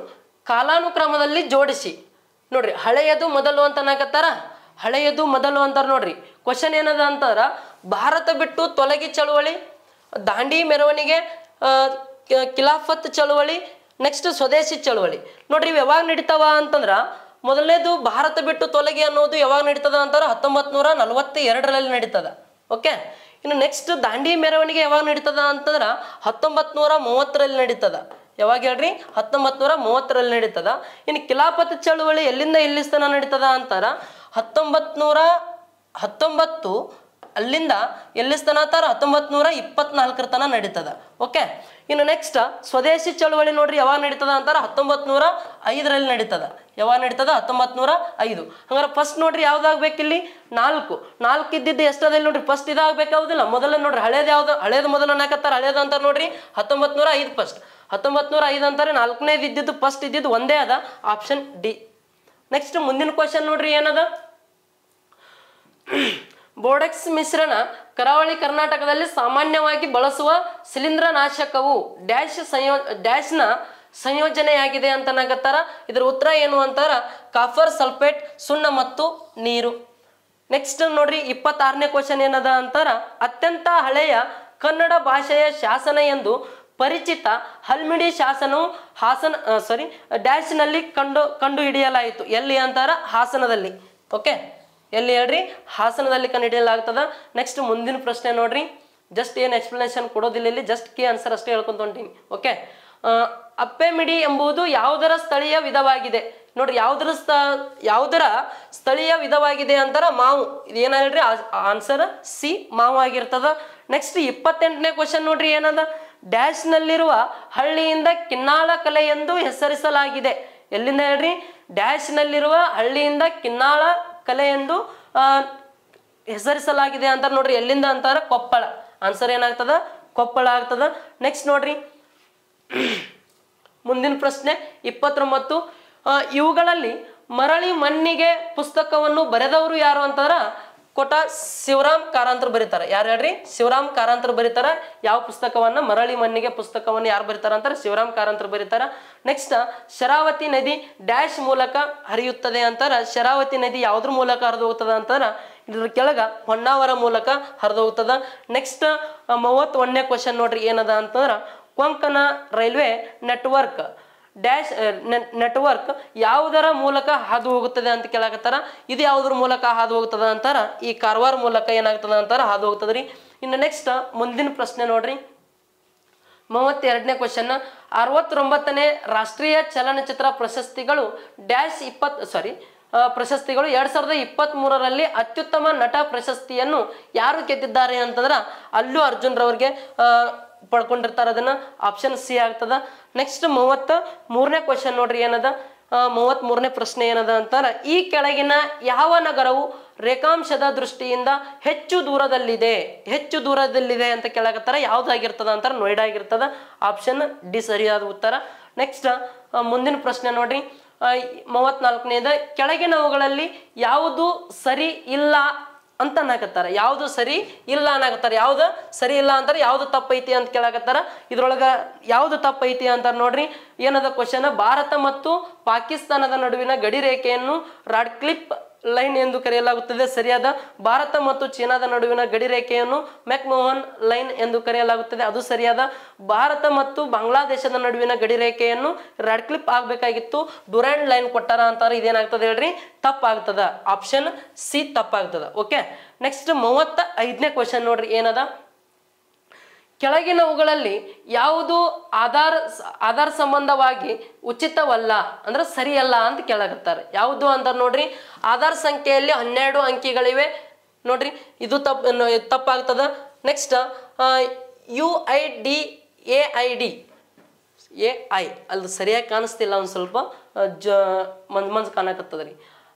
S1: ಕಾಲಾನುಕ್ರಮದಲ್ಲಿ ಜೋಡಿಸಿ ನೋಡ್ರಿ ಹಳೆಯದು ಮೊದಲು ಅಂತ ನಾಕತ್ತಾರ ಹಳೆಯದು ಮೊದಲು ಅಂತಾರ ನೋಡ್ರಿ ಕ್ವಶನ್ ಏನದ ಅಂತಂದ್ರೆ ಭಾರತ ಬಿಟ್ಟು ತೊಲಗಿ ಚಳವಳಿ ದಾಂಡಿ ಮೆರವಣಿಗೆ ಕಿಲಾಫತ್ ಚಳವಳಿ ನೆಕ್ಸ್ಟ್ ಸ್ವದೇಶಿ ಚಳವಳಿ ನೋಡ್ರಿ ಇವು ಯಾವಾಗ ನಡೀತಾವ ಅಂತಂದ್ರೆ ಮೊದಲನೇದು ಭಾರತ ಬಿಟ್ಟು ತೊಲಗಿ ಅನ್ನೋದು ಯಾವಾಗ ನಡೀತದ ಅಂತಂದ್ರೆ ಹತ್ತೊಂಬತ್ತು ನೂರ ನಲವತ್ತ ಎರಡರಲ್ಲಿ ನಡೀತದ ಓಕೆ ಇನ್ನು ನೆಕ್ಸ್ಟ್ ದಾಂಡಿ ಮೆರವಣಿಗೆ ಯಾವಾಗ ನಡೀತದ ಅಂತಂದ್ರೆ ಹತ್ತೊಂಬತ್ತು ನೂರ ಮೂವತ್ತರಲ್ಲಿ ನಡೀತದ ಯಾವಾಗ ಹೇಳ್ರಿ ಹತ್ತೊಂಬತ್ತು ನೂರ ಮೂವತ್ತರಲ್ಲಿ ನಡೀತದ ಇನ್ನು ಕಿಲಾಪತ್ ಚಳುವಳಿ ಎಲ್ಲಿಂದ ಎಲ್ಲಿಸ್ತನ ನಡೀತದ ಅಂತಾರ ಹತ್ತೊಂಬತ್ತು ನೂರ ಹತ್ತೊಂಬತ್ತು ಅಲ್ಲಿಂದ ಎಲ್ಲಿಸ್ತನ ತನ ತರ ಹತ್ತೊಂಬತ್ ನೂರ ಇಪ್ಪತ್ನಾಲ್ಕರ ತನ ನಡೀತದ ಓಕೆ ಇನ್ನು ನೆಕ್ಸ್ಟ್ ಸ್ವದೇಶಿ ಚಳವಳಿ ನೋಡ್ರಿ ಯಾವಾಗ ನಡೀತದ ಅಂತಾರೆ ಹತ್ತೊಂಬತ್ ನೂರ ಐದರಲ್ಲಿ ನಡೀತದ ಯಾವಾಗ ನಡೀತದ ಹತ್ತೊಂಬತ್ ನೂರ ಐದು ಹಂಗಾರ ಫಸ್ಟ್ ನೋಡ್ರಿ ಇಲ್ಲಿ ನಾಲ್ಕು ನಾಲ್ಕು ಇದ್ದಿದ್ದು ಎಷ್ಟದಲ್ಲಿ ನೋಡ್ರಿ ಫಸ್ಟ್ ಇದಾಗಬೇಕಾಗುದಿಲ್ಲ ಮೊದಲ ನೋಡ್ರಿ ಹಳೇದು ಯಾವ್ದು ಹಳೇದು ಮೊದಲು ಅನ್ನಕತ್ತಾರ ಹಳೇದು ಅಂತಾರೆ ನೋಡ್ರಿ ಹತ್ತೊಂಬತ್ ನೂರ ಐದು ಫಸ್ಟ್ ಹತ್ತೊಂಬತ್ ನೂರ ಐದು ಅಂತಾರೆ ನಾಲ್ಕನೇದು ಇದ್ದಿದ್ದು ಫಸ್ಟ್ ಇದ್ದಿದ್ದು ಒಂದೇ ಅದ ಆಪ್ಷನ್ ಡಿ ನೆಕ್ಸ್ಟ್ ಮುಂದಿನ ಕ್ವಶನ್ ನೋಡ್ರಿ ಏನದ ಬೋಡೆಕ್ಸ್ ಮಿಶ್ರಣ ಕರಾವಳಿ ಕರ್ನಾಟಕದಲ್ಲಿ ಸಾಮಾನ್ಯವಾಗಿ ಬಳಸುವ ನಾಶಕವು ಡ್ಯಾಶ್ ಸಂಯೋ ಡ್ಯಾಶ್ನ ಸಂಯೋಜನೆಯಾಗಿದೆ ಅಂತ ನಾಗತ್ತಾರ ಇದರ ಉತ್ತರ ಏನು ಅಂತಾರ ಕಾಫರ್ ಸಲ್ಫೇಟ್ ಸುಣ್ಣ ಮತ್ತು ನೀರು ನೆಕ್ಸ್ಟ್ ನೋಡ್ರಿ ಇಪ್ಪತ್ತಾರನೇ ಕ್ವಶನ್ ಏನದ ಅಂತಾರ ಅತ್ಯಂತ ಹಳೆಯ ಕನ್ನಡ ಭಾಷೆಯ ಶಾಸನ ಎಂದು ಪರಿಚಿತ ಹಲ್ಮಿಡಿ ಶಾಸನವು ಹಾಸನ ಸಾರಿ ಡ್ಯಾಶ್ನಲ್ಲಿ ಕಂಡು ಕಂಡು ಹಿಡಿಯಲಾಯಿತು ಎಲ್ಲಿ ಅಂತಾರ ಹಾಸನದಲ್ಲಿ ಓಕೆ ಎಲ್ಲಿ ಹೇಳ್ರಿ ಹಾಸನದಲ್ಲಿ ಕಂಡಿಡಿಯಲಾಗ್ತದ ನೆಕ್ಸ್ಟ್ ಮುಂದಿನ ಪ್ರಶ್ನೆ ನೋಡ್ರಿ ಜಸ್ಟ್ ಏನು ಎಕ್ಸ್ಪ್ಲನೇಷನ್ ಕೊಡೋದಿಲ್ಲ ಇಲ್ಲಿ ಜಸ್ಟ್ ಕೆ ಆನ್ಸರ್ ಅಷ್ಟೇ ಹೇಳ್ಕೊಂತ ಹೊಂಟೀನಿ ಓಕೆ ಅಪ್ಪೆಮಿಡಿ ಎಂಬುದು ಯಾವುದರ ಸ್ಥಳೀಯ ವಿಧವಾಗಿದೆ ನೋಡ್ರಿ ಯಾವ್ದರ ಸ್ಥ ಯಾವುದರ ಸ್ಥಳೀಯ ವಿಧವಾಗಿದೆ ಅಂತಾರ ಮಾವು ಇದೇನ ಹೇಳ್ರಿ ಆನ್ಸರ್ ಸಿ ಮಾವು ಆಗಿರ್ತದ ನೆಕ್ಸ್ಟ್ ಇಪ್ಪತ್ತೆಂಟನೇ ಕ್ವಶನ್ ನೋಡ್ರಿ ಏನದ ನಲ್ಲಿರುವ ಹಳ್ಳಿಯಿಂದ ಕಿನ್ನಾಳ ಕಲೆ ಎಂದು ಹೆಸರಿಸಲಾಗಿದೆ ಎಲ್ಲಿಂದ ಹೇಳ್ರಿ ಡ್ಯಾಶ್ ನಲ್ಲಿರುವ ಹಳ್ಳಿಯಿಂದ ಕಿನ್ನಾಳ ಕಲೆ ಎಂದು ಹೆಸರಿಸಲಾಗಿದೆ ಅಂತ ನೋಡ್ರಿ ಎಲ್ಲಿಂದ ಅಂತಾರ ಕೊಪ್ಪಳ ಆನ್ಸರ್ ಏನಾಗ್ತದ ಕೊಪ್ಪಳ ಆಗ್ತದ ನೆಕ್ಸ್ಟ್ ನೋಡ್ರಿ ಮುಂದಿನ ಪ್ರಶ್ನೆ ಇಪ್ಪತ್ತೊಂಬತ್ತು ಇವುಗಳಲ್ಲಿ ಮರಳಿ ಮಣ್ಣಿಗೆ ಪುಸ್ತಕವನ್ನು ಬರೆದವರು ಯಾರು ಅಂತಾರ ಕೊಟ್ಟ ಶಿವರಾಮ್ ಕಾರಂತರ ಬರೀತಾರೆ ಯಾರು ಹೇಳ್ರಿ ಶಿವರಾಮ್ ಕಾರಂತರು ಬರೀತಾರ ಯಾವ ಪುಸ್ತಕವನ್ನ ಮರಳಿ ಮಣ್ಣಿಗೆ ಪುಸ್ತಕವನ್ನು ಯಾರು ಬರೀತಾರ ಅಂತಾರೆ ಶಿವರಾಮ್ ಕಾರಾಂತರ ಬರೀತಾರ ನೆಕ್ಸ್ಟ್ ಶರಾವತಿ ನದಿ ಡ್ಯಾಶ್ ಮೂಲಕ ಹರಿಯುತ್ತದೆ ಅಂತಾರ ಶರಾವತಿ ನದಿ ಯಾವ್ದ್ರ ಮೂಲಕ ಹರಿದು ಹೋಗ್ತದ ಅಂತಾರ ಇದ್ರ ಕೆಳಗ ಹೊನ್ನಾವರ ಮೂಲಕ ಹರಿದು ಹೋಗ್ತದ ನೆಕ್ಸ್ಟ್ ಮೂವತ್ತೊಂದನೇ ಕ್ವಶನ್ ನೋಡ್ರಿ ಏನದ ಅಂತಂದ್ರ Konkan railway network dash network ಯಾವುದರ ಮೂಲಕ ಹಾದು ಹೋಗುತ್ತದೆ ಅಂತ ಕೇಳಾಕತ್ತಾರ ಇದು ಯಾವುದ್ರ ಮೂಲಕ ಹಾದು ಹೋಗುತ್ತದೆ ಅಂತಾರ ಈ ಕಾರವಾರ ಮೂಲಕ ಏನಾಗ್ತದೆ ಅಂತಾರ ಹಾದು ಹೋಗ್ತದ್ರಿ ಇನ್ನು ನೆಕ್ಸ್ಟ್ ಮುಂದಿನ ಪ್ರಶ್ನೆ ನೋಡ್ರಿ ಮೂವತ್ತೆರಡನೇ ಕ್ವಶನ್ ಅರವತ್ತೊಂಬತ್ತನೇ ರಾಷ್ಟ್ರೀಯ ಚಲನಚಿತ್ರ ಪ್ರಶಸ್ತಿಗಳು ಡ್ಯಾಶ್ ಇಪ್ಪತ್ ಸಾರಿ ಪ್ರಶಸ್ತಿಗಳು ಎರಡ್ ಸಾವಿರದ ಇಪ್ಪತ್ತ್ ಮೂರರಲ್ಲಿ ಅತ್ಯುತ್ತಮ ನಟ ಪ್ರಶಸ್ತಿಯನ್ನು ಯಾರು ಗೆದ್ದಿದ್ದಾರೆ ಅಂತಂದ್ರೆ ಅಲ್ಲು ಅರ್ಜುನ್ ರವರಿಗೆ ಪಡ್ಕೊಂಡಿರ್ತಾರ ಅದನ್ನ ಆಪ್ಷನ್ ಸಿ ಆಗ್ತದ ನೆಕ್ಸ್ಟ್ ಮೂವತ್ತ ಮೂರನೇ ಕ್ವಶನ್ ನೋಡ್ರಿ ಏನದ ಮೂವತ್ತ್ ಮೂರನೇ ಪ್ರಶ್ನೆ ಏನದ ಅಂತಾರೆ ಈ ಕೆಳಗಿನ ಯಾವ ನಗರವು ರೇಖಾಂಶದ ದೃಷ್ಟಿಯಿಂದ ಹೆಚ್ಚು ದೂರದಲ್ಲಿದೆ ಹೆಚ್ಚು ದೂರದಲ್ಲಿದೆ ಅಂತ ಕೇಳಕತ್ತಾರ ಯಾವ್ದಾಗಿರ್ತದ ಅಂತ ನೋಯ್ಡಾ ಆಗಿರ್ತದ ಆಪ್ಷನ್ ಡಿ ಸರಿಯಾದ ಉತ್ತರ ನೆಕ್ಸ್ಟ್ ಮುಂದಿನ ಪ್ರಶ್ನೆ ನೋಡ್ರಿ ಮೂವತ್ನಾಲ್ಕನೇದ ಕೆಳಗಿನವುಗಳಲ್ಲಿ ಯಾವುದು ಸರಿ ಇಲ್ಲ ಅಂತ ಅನ್ನಕತ್ತಾರ ಯಾವ್ದು ಸರಿ ಇಲ್ಲ ಅನ್ನಕತ್ತಾರ ಯಾವ್ದು ಸರಿ ಇಲ್ಲ ಅಂತಾರೆ ಯಾವ್ದು ತಪ್ಪೈತಿ ಅಂತ ಕೇಳಕತ್ತಾರ ಇದ್ರೊಳಗ ಯಾವುದು ತಪ್ಪೈತಿ ಅಂತಾರ ನೋಡ್ರಿ ಏನದ ಕ್ವಶನ್ ಭಾರತ ಮತ್ತು ಪಾಕಿಸ್ತಾನದ ನಡುವಿನ ಗಡಿ ರೇಖೆಯನ್ನು ರಾಡ್ ಕ್ಲಿಪ್ ಲೈನ್ ಎಂದು ಕರೆಯಲಾಗುತ್ತದೆ ಸರಿಯಾದ ಭಾರತ ಮತ್ತು ಚೀನಾದ ನಡುವಿನ ಗಡಿ ರೇಖೆಯನ್ನು ಮೆಕ್ಮೋಹನ್ ಲೈನ್ ಎಂದು ಕರೆಯಲಾಗುತ್ತದೆ ಅದು ಸರಿಯಾದ ಭಾರತ ಮತ್ತು ಬಾಂಗ್ಲಾದೇಶದ ನಡುವಿನ ಗಡಿ ರೇಖೆಯನ್ನು ರೆಡ್ ಕ್ಲಿಪ್ ಆಗಬೇಕಾಗಿತ್ತು ಡುರ್ಯಾಂಡ್ ಲೈನ್ ಕೊಟ್ಟಾರ ಅಂತಾರೆ ಇದೇನಾಗ್ತದೆ ಹೇಳ್ರಿ ತಪ್ಪಾಗ್ತದ ಆಪ್ಷನ್ ಸಿ ತಪ್ಪಾಗ್ತದ ಓಕೆ ನೆಕ್ಸ್ಟ್ ಮೂವತ್ತ ಐದನೇ ಕ್ವಶನ್ ನೋಡ್ರಿ ಏನದ ಕೆಳಗಿನವುಗಳಲ್ಲಿ ಯಾವುದು ಆಧಾರ್ ಆಧಾರ್ ಸಂಬಂಧವಾಗಿ ಉಚಿತವಲ್ಲ ಅಂದ್ರೆ ಸರಿಯಲ್ಲ ಅಂತ ಕೇಳಾಕತ್ತಾರೆ ಯಾವುದು ಅಂದ್ರೆ ನೋಡ್ರಿ ಆಧಾರ್ ಸಂಖ್ಯೆಯಲ್ಲಿ ಹನ್ನೆರಡು ಅಂಕಿಗಳಿವೆ ನೋಡ್ರಿ ಇದು ತಪ್ಪ ತಪ್ಪಾಗ್ತದ next U I D A I D A I ಅದು ಸರಿಯಾಗಿ ಕಾಣಿಸ್ತಿಲ್ಲ ಒಂದು ಸ್ವಲ್ಪ ಜ ಮಂಜ್ ಮಂಜ್ ಕಾಣಕತ್ತದ್ರಿ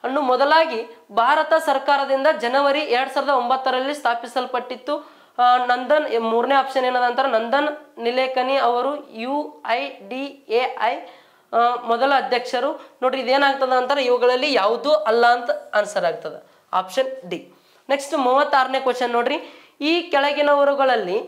S1: ಅನ್ನು ಮೊದಲಾಗಿ ಭಾರತ ಸರ್ಕಾರದಿಂದ ಜನವರಿ ಎರಡು ಸಾವಿರದ ಒಂಬತ್ತರಲ್ಲಿ ಸ್ಥಾಪಿಸಲ್ಪಟ್ಟಿತ್ತು ನಂದನ್ ಮೂರನೇ ಆಪ್ಷನ್ ಏನದ ಅಂತಾರೆ ನಂದನ್ ನಿಲೇಕನಿ ಅವರು U I D A I ಮೊದಲ ಅಧ್ಯಕ್ಷರು ನೋಡ್ರಿ ಇದೇನಾಗ್ತದ ಅಂತಾರೆ ಇವುಗಳಲ್ಲಿ ಯಾವುದೂ ಅಲ್ಲ ಅಂತ ಆನ್ಸರ್ ಆಗ್ತದೆ ಆಪ್ಷನ್ ಡಿ ನೆಕ್ಸ್ಟ್ ಮೂವತ್ತಾರನೇ ಕ್ವಶನ್ ನೋಡ್ರಿ ಈ ಕೆಳಗಿನವರುಗಳಲ್ಲಿ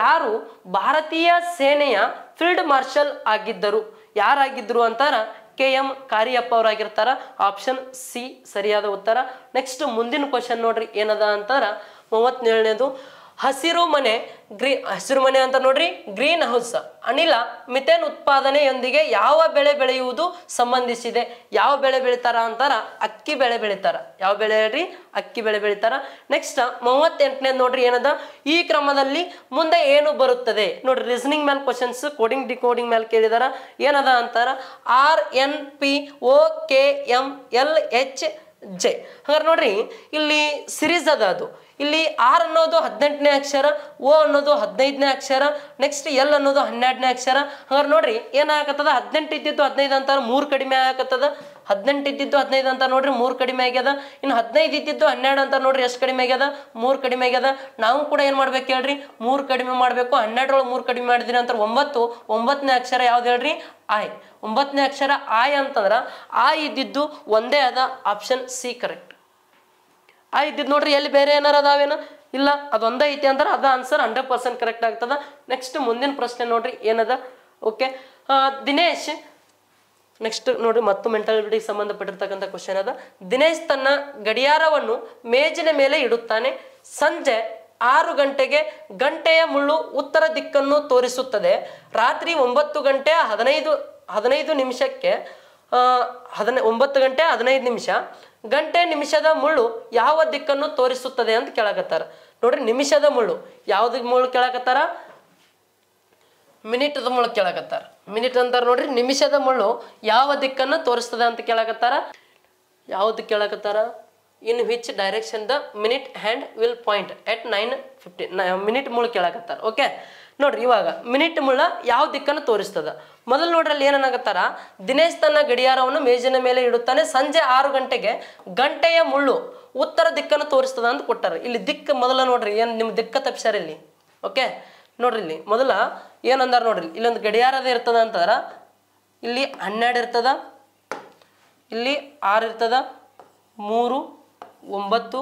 S1: ಯಾರು ಭಾರತೀಯ ಸೇನೆಯ ಫೀಲ್ಡ್ ಮಾರ್ಷಲ್ ಆಗಿದ್ದರು ಯಾರಾಗಿದ್ದರು ಅಂತಾರ ಕೆ ಎಂ ಕಾರಿಯಪ್ಪ ಅವರಾಗಿರ್ತಾರ ಆಪ್ಷನ್ ಸಿ ಸರಿಯಾದ ಉತ್ತರ ನೆಕ್ಸ್ಟ್ ಮುಂದಿನ ಕ್ವಶನ್ ನೋಡ್ರಿ ಏನದ ಅಂತಾರ ಮೂವತ್ತೇಳನೇದು ಹಸಿರು ಮನೆ ಗ್ರೀ ಹಸಿರು ಮನೆ ಅಂತ ನೋಡ್ರಿ ಗ್ರೀನ್ ಹೌಸ್ ಅನಿಲ ಮಿಥೇನ್ ಉತ್ಪಾದನೆಯೊಂದಿಗೆ ಯಾವ ಬೆಳೆ ಬೆಳೆಯುವುದು ಸಂಬಂಧಿಸಿದೆ ಯಾವ ಬೆಳೆ ಬೆಳಿತಾರ ಅಂತಾರ ಅಕ್ಕಿ ಬೆಳೆ ಬೆಳಿತಾರ ಯಾವ ಬೆಳೆ ರೀ ಅಕ್ಕಿ ಬೆಳೆ ಬೆಳಿತಾರ ನೆಕ್ಸ್ಟ್ ಮೂವತ್ತೆಂಟನೇ ನೋಡ್ರಿ ಏನದ ಈ ಕ್ರಮದಲ್ಲಿ ಮುಂದೆ ಏನು ಬರುತ್ತದೆ ನೋಡ್ರಿ ರೀಸನಿಂಗ್ ಮ್ಯಾಲ್ ಕ್ವಶನ್ಸ್ ಕೋಡಿಂಗ್ ಡಿಕೋಡಿಂಗ್ ಮ್ಯಾಲ್ ಕೇಳಿದಾರ ಏನದ ಅಂತಾರ R N P O K M L H J ಹಾಗಾದ್ರೆ ನೋಡ್ರಿ ಇಲ್ಲಿ ಸಿರೀಸ್ ಅದ ಅದು ಇಲ್ಲಿ ಆರ್ ಅನ್ನೋದು ಹದಿನೆಂಟನೇ ಅಕ್ಷರ ಓ ಅನ್ನೋದು ಹದಿನೈದನೇ ಅಕ್ಷರ ನೆಕ್ಸ್ಟ್ ಎಲ್ ಅನ್ನೋದು ಹನ್ನೆರಡನೇ ಅಕ್ಷರ ಹಂಗಾರೆ ನೋಡ್ರಿ ಏನಾಗತ್ತದ ಹದಿನೆಂಟು ಇದ್ದಿದ್ದು ಹದಿನೈದು ಅಂತಾರೆ ಮೂರು ಕಡಿಮೆ ಆಗತ್ತದ ಹದಿನೆಂಟು ಇದ್ದಿದ್ದು ಹದಿನೈದು ಅಂತ ನೋಡ್ರಿ ಮೂರು ಕಡಿಮೆ ಆಗ್ಯದ ಇನ್ನು ಹದಿನೈದು ಇದ್ದಿದ್ದು ಹನ್ನೆರಡು ಅಂತ ನೋಡ್ರಿ ಎಷ್ಟು ಕಡಿಮೆ ಆಗ್ಯದ ಮೂರು ಕಡಿಮೆ ಆಗ್ಯದ ನಾವು ಕೂಡ ಏನು ಮಾಡ್ಬೇಕು ಹೇಳ್ರಿ ಮೂರು ಕಡಿಮೆ ಮಾಡಬೇಕು ಹನ್ನೆರಡರೊಳಗೆ ಮೂರು ಕಡಿಮೆ ಮಾಡಿದ್ರಿ ಅಂತ ಒಂಬತ್ತು ಒಂಬತ್ತನೇ ಅಕ್ಷರ ಯಾವ್ದು ಹೇಳ್ರಿ ಆಯ್ ಒಂಬತ್ತನೇ ಅಕ್ಷರ ಆಯ್ ಅಂತಂದ್ರೆ ಆಯ್ ಇದ್ದಿದ್ದು ಒಂದೇ ಆದ ಆಪ್ಷನ್ ಸಿ ಕರೆಕ್ಟ್ ಆ ನೋಡ್ರಿ ಎಲ್ಲಿ ಬೇರೆ ಏನಾರು ಅದಾವೇನು ಇಲ್ಲ ಅದೊಂದೇ ಐತಿ ಅಂದ್ರೆ ಅದ ಆನ್ಸರ್ ಹಂಡ್ರೆಡ್ ಪರ್ಸೆಂಟ್ ಕರೆಕ್ಟ್ ಆಗ್ತದ ನೆಕ್ಸ್ಟ್ ಮುಂದಿನ ಪ್ರಶ್ನೆ ನೋಡ್ರಿ ಏನದ ಓಕೆ ದಿನೇಶ್ ನೆಕ್ಸ್ಟ್ ನೋಡ್ರಿ ಮತ್ತು ಮೆಂಟಾಲಿಟಿಗೆ ಸಂಬಂಧಪಟ್ಟಿರ್ತಕ್ಕಂಥ ಕ್ವಶನ್ ಅದ ದಿನೇಶ್ ತನ್ನ ಗಡಿಯಾರವನ್ನು ಮೇಜಿನ ಮೇಲೆ ಇಡುತ್ತಾನೆ ಸಂಜೆ ಆರು ಗಂಟೆಗೆ ಗಂಟೆಯ ಮುಳ್ಳು ಉತ್ತರ ದಿಕ್ಕನ್ನು ತೋರಿಸುತ್ತದೆ ರಾತ್ರಿ ಒಂಬತ್ತು ಗಂಟೆ ಹದಿನೈದು ಹದಿನೈದು ನಿಮಿಷಕ್ಕೆ ಹದಿನೈ ಒಂಬತ್ತು ಗಂಟೆ ಹದಿನೈದು ನಿಮಿಷ ಗಂಟೆ ನಿಮಿಷದ ಮುಳ್ಳು ಯಾವ ದಿಕ್ಕನ್ನು ತೋರಿಸುತ್ತದೆ ಅಂತ ಕೇಳಕತ್ತಾರ ನೋಡ್ರಿ ನಿಮಿಷದ ಮುಳ್ಳು ಯಾವ್ದು ಮುಳ್ಳು ಕೇಳಕತ್ತಾರ ಮಿನಿಟದ ಮುಳ್ಳು ಕೇಳಕತ್ತಾರ ಮಿನಿಟ್ ಅಂತಾರ ನೋಡ್ರಿ ನಿಮಿಷದ ಮುಳ್ಳು ಯಾವ ದಿಕ್ಕನ್ನು ತೋರಿಸ್ತದೆ ಅಂತ ಕೇಳಕತ್ತಾರ ಯಾವ್ದು ಕೇಳಕತ್ತಾರ in which direction the minute hand will point at nine fifty minute ಮುಳ್ಳು ಕೇಳಕತ್ತಾರ ಓಕೆ ನೋಡ್ರಿ ಇವಾಗ ಮಿನಿಟ್ ಮುಳ್ಳ ಯಾವ ದಿಕ್ಕನ್ನು ತೋರಿಸ್ತದ ಮೊದಲು ನೋಡ್ರಲ್ಲಿ ಏನಾಗತ್ತಾರ ದಿನೇಶ್ ತನ್ನ ಗಡಿಯಾರವನ್ನು ಮೇಜಿನ ಮೇಲೆ ಇಡುತ್ತಾನೆ ಸಂಜೆ ಆರು ಗಂಟೆಗೆ ಗಂಟೆಯ ಮುಳ್ಳು ಉತ್ತರ ದಿಕ್ಕನ್ನು ತೋರಿಸ್ತದ ಅಂತ ಕೊಟ್ಟಾರ ಇಲ್ಲಿ ದಿಕ್ಕ ಮೊದಲ ನೋಡ್ರಿ ಏನು ನಿಮ್ಮ ದಿಕ್ಕ ತಪ್ಪಿಸ್ಯಾರ ಇಲ್ಲಿ ಓಕೆ ನೋಡ್ರಿ ಇಲ್ಲಿ ಮೊದಲ ಏನಂದಾರ ನೋಡ್ರಿ ಇಲ್ಲೊಂದು ಗಡಿಯಾರದ ಇರ್ತದ ಅಂತಂದ್ರ ಇಲ್ಲಿ ಹನ್ನೆರಡು ಇರ್ತದ ಇಲ್ಲಿ ಆರು ಇರ್ತದ ಮೂರು ಒಂಬತ್ತು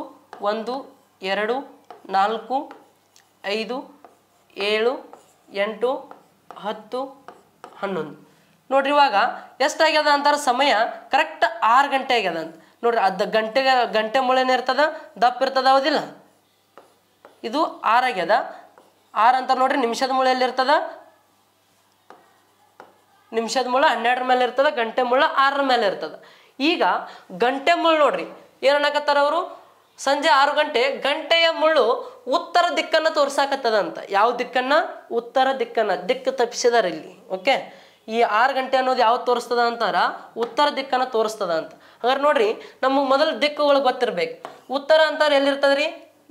S1: ಒಂದು ಎರಡು ನಾಲ್ಕು ಐದು ಏಳು ಎಂಟು ಹತ್ತು ಹನ್ನೊಂದು ನೋಡ್ರಿ ಇವಾಗ ಎಷ್ಟಾಗ್ಯದ ಅಂತಾರ ಸಮಯ ಕರೆಕ್ಟ್ ಆರು ಗಂಟೆ ಆಗ್ಯದ ಅಂತ ನೋಡ್ರಿ ಅದ ಗಂಟೆಗೆ ಗಂಟೆ ಮೊಳೆನೇ ಇರ್ತದ ದಪ್ಪ ಇರ್ತದ ಹೌದಿಲ್ಲ ಇದು ಆರ್ ಆಗ್ಯದ ಆರು ಅಂತ ನೋಡ್ರಿ ನಿಮಿಷದ ಮೂಳೆಯಲ್ಲಿ ಇರ್ತದ ನಿಮಿಷದ ಮೂಳ ಹನ್ನೆರಡರ ಮೇಲೆ ಇರ್ತದ ಗಂಟೆ ಮೂಳ ಆರರ ಮೇಲೆ ಇರ್ತದ ಈಗ ಗಂಟೆ ಮೂಳ ನೋಡ್ರಿ ಏನಕತ್ತಾರ ಅವರು ಸಂಜೆ ಆರು ಗಂಟೆ ಗಂಟೆಯ ಮುಳ್ಳು ಉತ್ತರ ದಿಕ್ಕನ್ನು ಅಂತ ಯಾವ ದಿಕ್ಕನ್ನ ಉತ್ತರ ದಿಕ್ಕನ್ನ ದಿಕ್ಕು ತಪ್ಪಿಸಿದಾರೆ ಇಲ್ಲಿ ಓಕೆ ಈ ಆರು ಗಂಟೆ ಅನ್ನೋದು ಯಾವ್ದು ತೋರಿಸ್ತದ ಅಂತಾರ ಉತ್ತರ ದಿಕ್ಕನ್ನು ತೋರಿಸ್ತದ ಅಂತ ಹಾಗಾದ್ರೆ ನೋಡ್ರಿ ನಮಗೆ ಮೊದಲು ದಿಕ್ಕುಗಳು ಗೊತ್ತಿರ್ಬೇಕು ಉತ್ತರ ಅಂತಾರೆ ಎಲ್ಲಿರ್ತದ್ರಿ ರೀ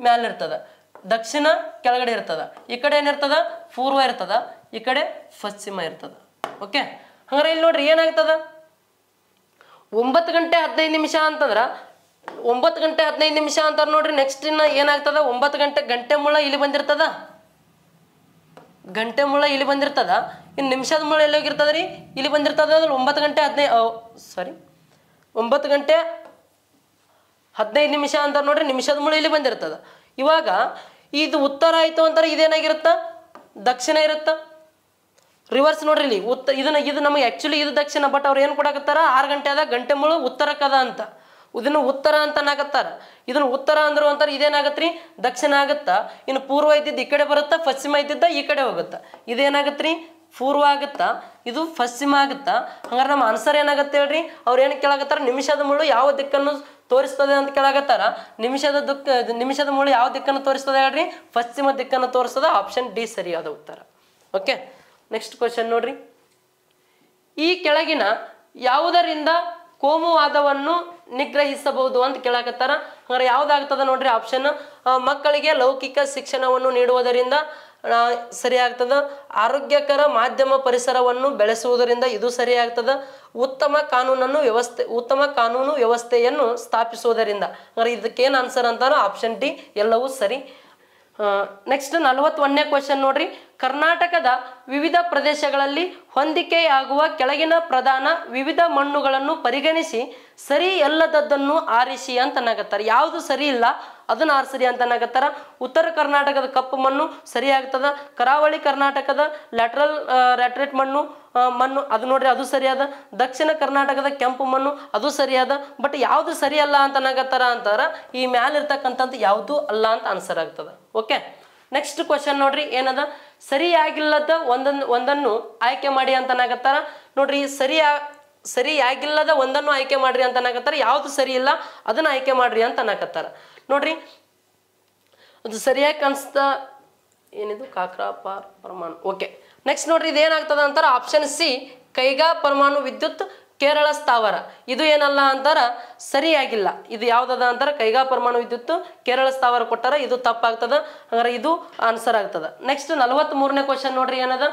S1: ಮ್ಯಾಲಿರ್ತದ ದಕ್ಷಿಣ ಕೆಳಗಡೆ ಇರ್ತದ ಈ ಕಡೆ ಏನಿರ್ತದ ಪೂರ್ವ ಇರ್ತದ ಈ ಕಡೆ ಪಶ್ಚಿಮ ಇರ್ತದ ಓಕೆ ಹಂಗಾರೆ ಇಲ್ಲಿ ನೋಡ್ರಿ ಏನಾಗ್ತದ ಒಂಬತ್ತು ಗಂಟೆ ಹದಿನೈದು ನಿಮಿಷ ಅಂತಂದ್ರೆ ಒಂಬತ್ತು ಗಂಟೆ ಹದಿನೈದು ನಿಮಿಷ ಅಂತಾರೆ ನೋಡ್ರಿ ನೆಕ್ಸ್ಟ್ ಇನ್ನ ಏನಾಗ್ತದ ಒಂಬತ್ತು ಗಂಟೆ ಗಂಟೆ ಮುಳ್ಳ ಇಲ್ಲಿ ಬಂದಿರ್ತದ ಗಂಟೆ ಮುಳ್ಳ ಇಲ್ಲಿ ಬಂದಿರ್ತದ ಇನ್ನು ನಿಮಿಷದ ಮುಳ್ಳ ಎಲ್ಲಿ ಹೋಗಿರ್ತದ ರೀ ಇಲ್ಲಿ ಬಂದಿರ್ತದ ಅದ್ರಲ್ಲಿ ಒಂಬತ್ತು ಗಂಟೆ ಹದಿನೈದು ಸಾರಿ ಒಂಬತ್ತು ಗಂಟೆ ಹದಿನೈದು ನಿಮಿಷ ಅಂತಾರೆ ನೋಡ್ರಿ ನಿಮಿಷದ ಮುಳ್ಳ ಇಲ್ಲಿ ಬಂದಿರ್ತದ ಇವಾಗ ಇದು ಉತ್ತರ ಆಯಿತು ಅಂತಾರೆ ಇದೇನಾಗಿರುತ್ತ ದಕ್ಷಿಣ ಇರುತ್ತ ರಿವರ್ಸ್ ನೋಡ್ರಿ ಇಲ್ಲಿ ಉತ್ತ ಇದನ್ನ ಇದು ನಮಗೆ ಆ್ಯಕ್ಚುಲಿ ಇದು ದಕ್ಷಿಣ ಬಟ್ ಅವ್ರು ಏನು ಕೊಡಕತ್ತಾರ ಆರು ಗಂಟೆ ಆದ ಗಂಟೆ ಮುಳು ಉತ್ತರಕ್ಕದ ಅಂತ ಇದನ್ನು ಉತ್ತರ ಅಂತ ನಾಗತ್ತಾರ ಇದನ್ನು ಉತ್ತರ ಅಂದ್ರು ಅಂತಾರೆ ಇದೇನಾಗತ್ರಿ ದಕ್ಷಿಣ ಆಗತ್ತ ಇನ್ನು ಪೂರ್ವ ಇದ್ದಿದ್ದು ಈ ಕಡೆ ಬರುತ್ತಾ ಪಶ್ಚಿಮ ಇದ್ದಿದ್ದ ಈ ಕಡೆ ಹೋಗುತ್ತಾ ಇದೇನಾಗತ್ರಿ ಪೂರ್ವ ಆಗುತ್ತಾ ಇದು ಪಶ್ಚಿಮ ಆಗುತ್ತಾ ಹಂಗಾರೆ ನಮ್ಮ ಆನ್ಸರ್ ಏನಾಗುತ್ತೆ ಹೇಳ್ರಿ ಅವ್ರು ಏನು ಕೇಳಾಗತ್ತಾರ ನಿಮಿಷದ ಮುಳು ಯಾವ ದಿಕ್ಕನ್ನು ತೋರಿಸ್ತದೆ ಅಂತ ಕೇಳಾಗತ್ತಾರ ನಿಮಿಷದ ದಿಕ್ಕ ನಿಮಿಷದ ಮುಳು ಯಾವ ದಿಕ್ಕನ್ನು ತೋರಿಸ್ತದೆ ಹೇಳ್ರಿ ಪಶ್ಚಿಮ ದಿಕ್ಕನ್ನು ತೋರಿಸ್ತದೆ ಆಪ್ಷನ್ ಡಿ ಸರಿಯಾದ ಉತ್ತರ ಓಕೆ ನೆಕ್ಸ್ಟ್ ಕ್ವಶನ್ ನೋಡ್ರಿ ಈ ಕೆಳಗಿನ ಯಾವುದರಿಂದ ಕೋಮುವಾದವನ್ನು ನಿಗ್ರಹಿಸಬಹುದು ಅಂತ ಕೇಳಾಕತ್ತಾರ ಹಂಗಾರೆ ಯಾವ್ದಾಗ್ತದ ನೋಡ್ರಿ ಆಪ್ಷನ್ ಮಕ್ಕಳಿಗೆ ಲೌಕಿಕ ಶಿಕ್ಷಣವನ್ನು ನೀಡುವುದರಿಂದ ಸರಿಯಾಗ್ತದ ಆರೋಗ್ಯಕರ ಮಾಧ್ಯಮ ಪರಿಸರವನ್ನು ಬೆಳೆಸುವುದರಿಂದ ಇದು ಆಗ್ತದ ಉತ್ತಮ ಕಾನೂನನ್ನು ವ್ಯವಸ್ಥೆ ಉತ್ತಮ ಕಾನೂನು ವ್ಯವಸ್ಥೆಯನ್ನು ಸ್ಥಾಪಿಸುವುದರಿಂದ ಇದಕ್ಕೆ ಇದಕ್ಕೇನು ಆನ್ಸರ್ ಅಂತಾರೋ ಆಪ್ಷನ್ ಡಿ ಎಲ್ಲವೂ ಸರಿ ನೆಕ್ಸ್ಟ್ ನಲವತ್ತೊಂದನೇ ಕ್ವಶನ್ ನೋಡ್ರಿ ಕರ್ನಾಟಕದ ವಿವಿಧ ಪ್ರದೇಶಗಳಲ್ಲಿ ಹೊಂದಿಕೆಯಾಗುವ ಕೆಳಗಿನ ಪ್ರಧಾನ ವಿವಿಧ ಮಣ್ಣುಗಳನ್ನು ಪರಿಗಣಿಸಿ ಸರಿ ಎಲ್ಲದದ್ದನ್ನು ಆರಿಸಿ ಅಂತ ನಾಗತ್ತಾರೆ ಯಾವುದು ಸರಿ ಇಲ್ಲ ಅದನ್ನು ಆರಿಸರಿ ಅಂತ ನಾಗತ್ತಾರ ಉತ್ತರ ಕರ್ನಾಟಕದ ಕಪ್ಪು ಮಣ್ಣು ಸರಿಯಾಗ್ತದ ಕರಾವಳಿ ಕರ್ನಾಟಕದ ಲ್ಯಾಟ್ರಲ್ ಲ್ಯಾಟ್ರೇಟ್ ಮಣ್ಣು ಮಣ್ಣು ಅದು ನೋಡ್ರಿ ಅದು ಸರಿಯಾದ ದಕ್ಷಿಣ ಕರ್ನಾಟಕದ ಕೆಂಪು ಮಣ್ಣು ಅದು ಸರಿಯಾದ ಬಟ್ ಯಾವುದು ಸರಿಯಲ್ಲ ಅಂತ ಅನ್ನಕತ್ತಾರ ಅಂತಾರ ಈ ಮ್ಯಾಲಿರ್ತಕ್ಕಂಥದ್ದು ಯಾವುದು ಅಲ್ಲ ಅಂತ ಆನ್ಸರ್ ಆಗ್ತದ ಓಕೆ ನೆಕ್ಸ್ಟ್ ಕ್ವಶನ್ ನೋಡ್ರಿ ಏನದ ಸರಿಯಾಗಿಲ್ಲದ ಒಂದೊಂದು ಒಂದನ್ನು ಆಯ್ಕೆ ಮಾಡಿ ಅಂತ ನಗತ್ತಾರ ನೋಡ್ರಿ ಸರಿಯಾ ಸರಿಯಾಗಿಲ್ಲದ ಒಂದನ್ನು ಆಯ್ಕೆ ಮಾಡ್ರಿ ಅಂತ ನಗತ್ತಾರ ಯಾವುದು ಸರಿ ಇಲ್ಲ ಅದನ್ನ ಆಯ್ಕೆ ಮಾಡ್ರಿ ಅಂತ ನಗತ್ತಾರ ನೋಡ್ರಿ ಅದು ಸರಿಯಾಗಿ ಕಾಣಿಸ್ತಾ ಏನಿದು ಕಾಕ್ರಾ ಪಾರ್ ಪ್ರಮಾಣ ಓಕೆ ನೆಕ್ಸ್ಟ್ ನೋಡ್ರಿ ಇದೇನಾಗ್ತದ ಅಂತಾರ ಆಪ್ಷನ್ ಸಿ ಕೈಗಾ ಪರಮಾಣು ವಿದ್ಯುತ್ ಕೇರಳ ಸ್ಥಾವರ ಇದು ಏನಲ್ಲ ಅಂತಾರ ಸರಿಯಾಗಿಲ್ಲ ಇದು ಯಾವ್ದದ ಅಂತಾರ ಕೈಗಾ ಪರಮಾಣು ವಿದ್ಯುತ್ ಕೇರಳ ಸ್ಥಾವರ ಕೊಟ್ಟಾರ ಇದು ತಪ್ಪಾಗ್ತದ ಹಂಗಾರ ಇದು ಆನ್ಸರ್ ಆಗ್ತದ ನೆಕ್ಸ್ಟ್ ನಲವತ್ತ್ ಮೂರನೇ ಕ್ವಶನ್ ನೋಡ್ರಿ ಏನದ